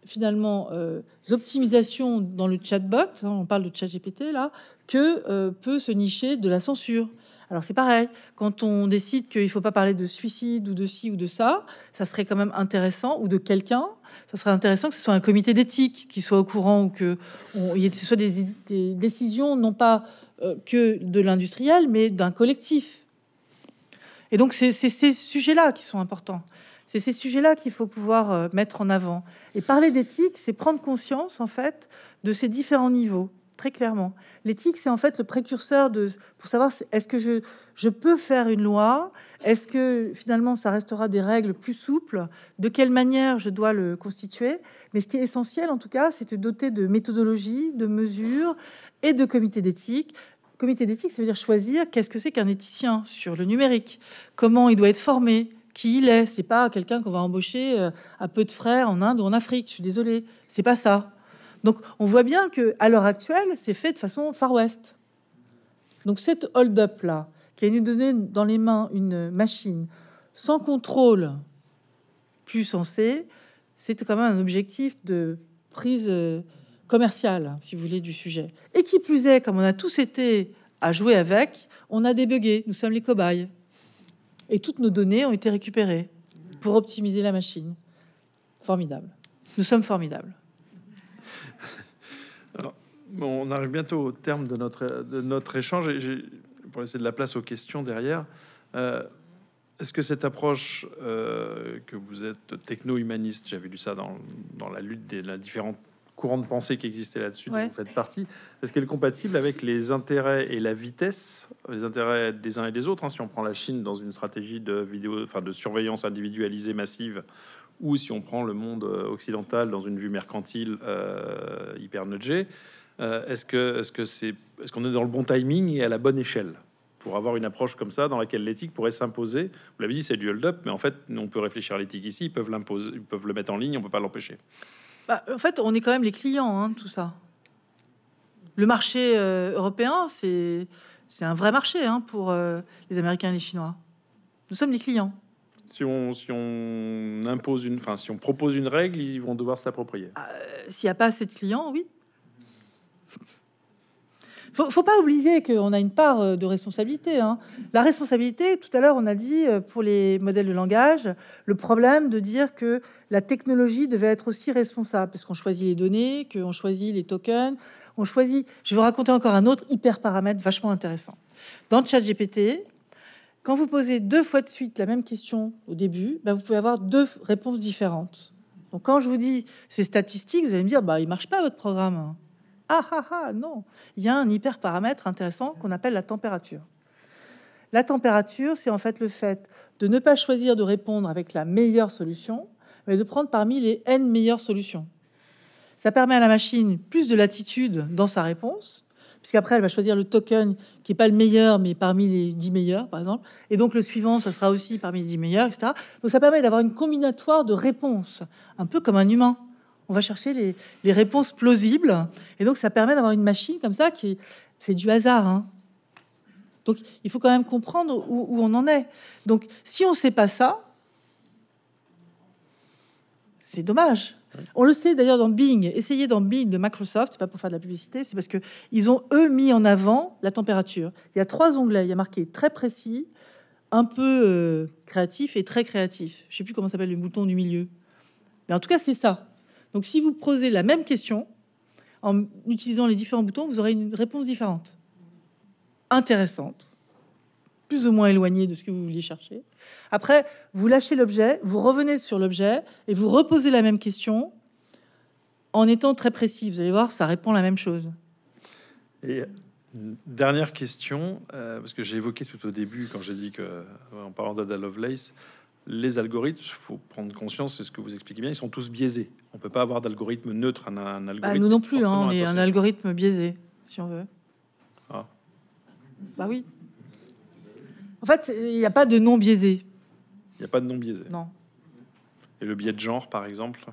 finalement euh, optimisations dans le chatbot, hein, on parle de chat GPT là, que euh, peut se nicher de la censure. Alors c'est pareil, quand on décide qu'il ne faut pas parler de suicide ou de ci ou de ça, ça serait quand même intéressant, ou de quelqu'un, ça serait intéressant que ce soit un comité d'éthique qui soit au courant ou que ce soit des, décisions non pas euh, que de l'industriel, mais d'un collectif. Et donc c'est ces sujets-là qui sont importants. C'est ces sujets-là qu'il faut pouvoir euh, mettre en avant. Et parler d'éthique, c'est prendre conscience en fait de ces différents niveaux très clairement. L'éthique, c'est en fait le précurseur de pour savoir est-ce que je, je peux faire une loi, est-ce que finalement ça restera des règles plus souples, de quelle manière je dois le constituer. Mais ce qui est essentiel en tout cas, c'est de doter de méthodologie, de mesures et de comités d'éthique. Comité d'éthique, ça veut dire choisir qu'est-ce que c'est qu'un éthicien sur le numérique, comment il doit être formé, qui il est. C'est pas quelqu'un qu'on va embaucher euh, à peu de frais en Inde ou en Afrique. Je suis désolée, c'est pas ça. Donc on voit bien que à l'heure actuelle, c'est fait de façon Far West. Donc cette hold-up là, qui a nous donné dans les mains une machine sans contrôle plus censé, c'était quand même un objectif de prise euh, commerciale, si vous voulez, du sujet. Et qui plus est, comme on a tous été à jouer avec, on a débugué, nous sommes les cobayes. Et toutes nos données ont été récupérées pour optimiser la machine. Formidable. Nous sommes formidables on arrive bientôt au terme de notre, échange et pour laisser de la place aux questions derrière. Euh, est-ce que cette approche euh, que vous êtes techno-humaniste, j'avais lu ça dans, la lutte des la différentes courants de pensée qui existaient là-dessus, vous faites partie. Est-ce qu'elle est compatible avec les intérêts et la vitesse, les intérêts des uns et des autres hein, Si on prend la Chine dans une stratégie de surveillance individualisée massive, ou si on prend le monde euh, occidental dans une vue mercantile hyper nudgée, euh, est-ce que est-ce que c'est est-ce qu'on est dans le bon timing et à la bonne échelle pour avoir une approche comme ça dans laquelle l'éthique pourrait s'imposer. Vous l'avez dit, c'est du hold-up, mais en fait, on peut réfléchir à l'éthique ici. Ils peuvent l'imposer, ils peuvent le mettre en ligne, on peut pas l'empêcher. Bah, en fait, on est quand même les clients, hein, tout ça. Le marché euh, européen, c'est c'est un vrai marché hein, pour euh, les Américains et les Chinois. Nous sommes les clients. Si on, si on impose une, enfin, si on propose une règle, ils vont devoir se l'approprier. Ah, s'il n'y a pas assez de clients, oui. <laughs> faut, faut pas oublier qu'on a une part euh, de responsabilité. Hein. La responsabilité, tout à l'heure, on a dit euh, pour les modèles de langage, le problème de dire que la technologie devait être aussi responsable, parce qu'on choisit les données, qu'on choisit les tokens, on choisit. Je vais vous raconter encore un autre hyper paramètre vachement intéressant. Dans ChatGPT, quand vous posez deux fois de suite la même question au début, bah, vous pouvez avoir deux réponses différentes. Donc quand je vous dis ces statistiques, vous allez me dire, bah, il marche pas votre programme. Ah ah ah, non. Il y a un hyperparamètre intéressant qu'on appelle la température. La température, c'est en fait le fait de ne pas choisir de répondre avec la meilleure solution, mais de prendre parmi les n meilleures solutions. Ça permet à la machine plus de latitude dans sa réponse, puisqu'après, elle va choisir le token qui n'est pas le meilleur, mais parmi les 10 meilleurs, par exemple. Et donc, le suivant, ça sera aussi parmi les 10 meilleurs, etc. Donc, ça permet d'avoir une combinatoire de réponses, un peu comme un humain on va chercher les, réponses plausibles. Et donc, ça permet d'avoir une machine comme ça qui, c'est du hasard. Hein. Donc, il faut quand même comprendre où, on en est. Donc, si on ne sait pas ça, c'est dommage. On le sait d'ailleurs dans Bing. Essayez dans Bing de Microsoft, pas pour faire de la publicité, c'est parce que ils ont eux mis en avant la température. Il y a trois onglets. Il y a marqué très précis, un peu euh, créatif et très créatif. Je sais plus comment s'appelle le bouton du milieu, mais en tout cas c'est ça. Donc si vous posez la même question, en utilisant les différents boutons, vous aurez une réponse différente. Intéressante, plus ou moins éloignée de ce que vous vouliez chercher. Après, vous lâchez l'objet, vous revenez sur l'objet et vous reposez la même question en étant très précis. Vous allez voir, ça répond la même chose. Et dernière question, euh, parce que j'ai évoqué tout au début quand j'ai dit que, en parlant d'Ada Lovelace, les algorithmes, il faut prendre conscience, c'est ce que vous expliquez bien, ils sont tous biaisés. On ne peut pas avoir d'algorithme neutre. Un, bah, algorithme nous non plus, hein, on est un algorithme biaisé, si on veut. Ah. Bah oui. En fait, il n'y a pas de non biaisé. Il n'y a pas de non biaisé. Non. Et le biais de genre, par exemple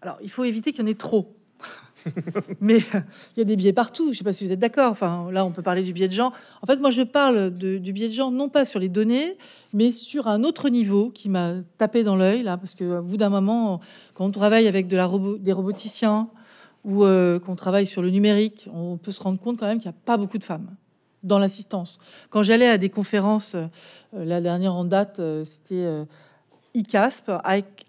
Alors, il faut éviter qu'il y en ait trop. <laughs> mais euh, il y a des biais partout. Je ne sais pas si vous êtes d'accord. Enfin, là, on peut parler du biais de genre. En fait, moi, je parle du biais de genre non pas sur les données, mais sur un autre niveau qui m'a tapé dans l'œil là, parce que bout d'un moment, quand on travaille avec de la des roboticiens ou euh, qu'on travaille sur le numérique, on peut se rendre compte quand même qu'il n'y a pas beaucoup de femmes dans l'assistance. Quand j'allais à des conférences, euh, la dernière en date, c'était ICASP,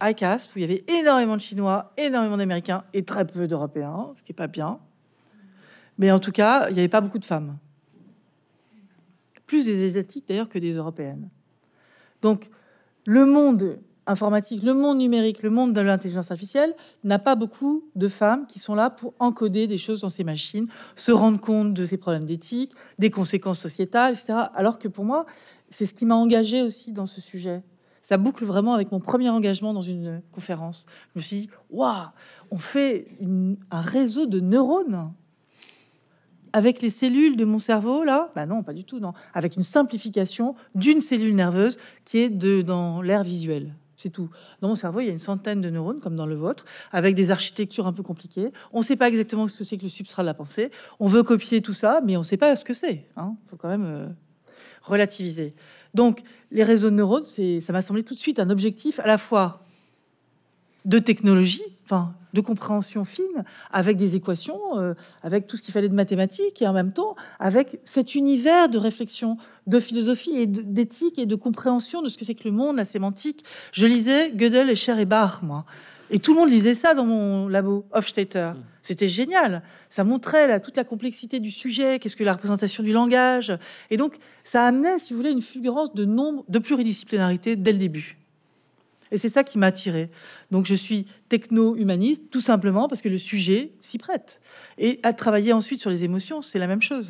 ICASP, où il y avait énormément de Chinois, énormément d'Américains et très peu d'Européens, ce qui n'est pas bien. Mais en tout cas, il n'y avait pas beaucoup de femmes. Plus des Asiatiques d'ailleurs que des Européennes. Donc, le monde informatique, le monde numérique, le monde de l'intelligence artificielle n'a pas beaucoup de femmes qui sont là pour encoder des choses dans ces machines, se rendre compte de ces problèmes d'éthique, des conséquences sociétales, etc. Alors que pour moi, c'est ce qui m'a engagé aussi dans ce sujet ça boucle vraiment avec mon premier engagement dans une conférence. Je me suis dit, waouh, on fait un réseau de neurones avec les cellules de mon cerveau là Ben non, pas du tout, non. Avec une simplification d'une cellule nerveuse qui est de, dans l'air visuel. C'est tout. Dans mon cerveau, il y a une centaine de neurones, comme dans le vôtre, avec des architectures un peu compliquées. On ne sait pas exactement ce que c'est que le substrat de la pensée. On veut copier tout ça, mais on ne sait pas ce que c'est. Il hein. faut quand même euh, relativiser. Donc, les réseaux de neurones, ça m'a semblé tout de suite un objectif à la fois de technologie, de compréhension fine, avec des équations, euh, avec tout ce qu'il fallait de mathématiques, et en même temps avec cet univers de réflexion, de philosophie et d'éthique et de compréhension de ce que c'est que le monde, la sémantique. Je lisais Gödel et Scher et Bach ». moi. Et tout le monde lisait ça dans mon labo, Hofstetter. Mmh. C'était génial. Ça montrait toute la complexité du sujet, qu'est-ce que la représentation du langage. Et donc, ça amenait, si vous voulez, une fulgurance de nombre, de pluridisciplinarité dès le début. Et c'est ça qui m'a attiré. Donc, je suis techno-humaniste, tout simplement parce que le sujet s'y prête. Et à travailler ensuite sur les émotions, c'est la même chose.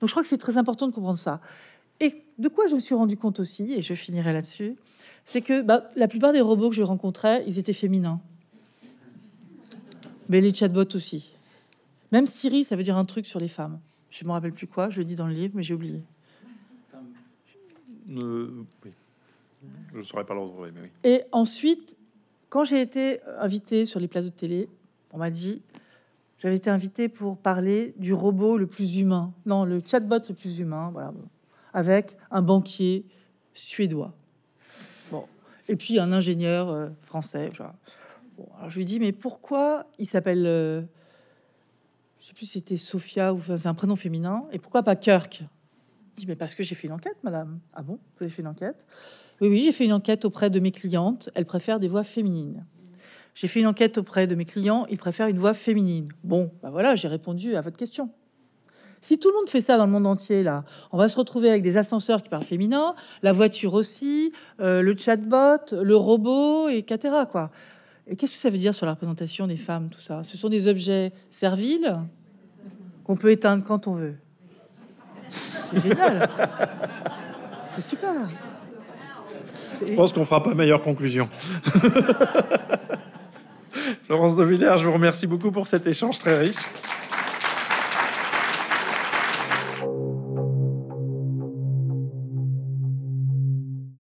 Donc, je crois que c'est très important de comprendre ça. Et de quoi je me suis rendu compte aussi, et je finirai là-dessus, c'est que bah, la plupart des robots que je rencontrais, ils étaient féminins. Mais les chatbots aussi. Même Siri, ça veut dire un truc sur les femmes. Je me rappelle plus quoi, je le dis dans le livre, mais j'ai oublié. Je ne saurais pas le retrouver, Et ensuite, quand j'ai été invité sur les places de télé, on m'a dit, j'avais été invité pour parler du robot le plus humain, non, le chatbot le plus humain, voilà, avec un banquier suédois et puis un ingénieur euh, français. Bon, alors je lui dis, mais pourquoi il s'appelle, euh, je sais plus si c'était Sophia ou c'est un prénom féminin, et pourquoi pas Kirk Je dit, mais parce que j'ai fait une enquête, madame. Ah bon, vous avez fait une enquête Oui, oui, j'ai fait une enquête auprès de mes clientes. Elles préfèrent des voix féminines. J'ai fait une enquête auprès de mes clients, ils préfèrent une voix féminine. Bon, ben voilà, j'ai répondu à votre question. Si tout le monde fait ça dans le monde entier, là, on va se retrouver avec des ascenseurs qui parlent féminin, la voiture aussi, euh, le chatbot, le robot, etc. Quoi. Et qu'est-ce que ça veut dire sur la représentation des femmes, tout ça Ce sont des objets serviles qu'on peut éteindre quand on veut. C'est génial. C'est super. Je pense qu'on fera pas meilleure conclusion. Laurence <laughs> de Villers, je vous remercie beaucoup pour cet échange très riche.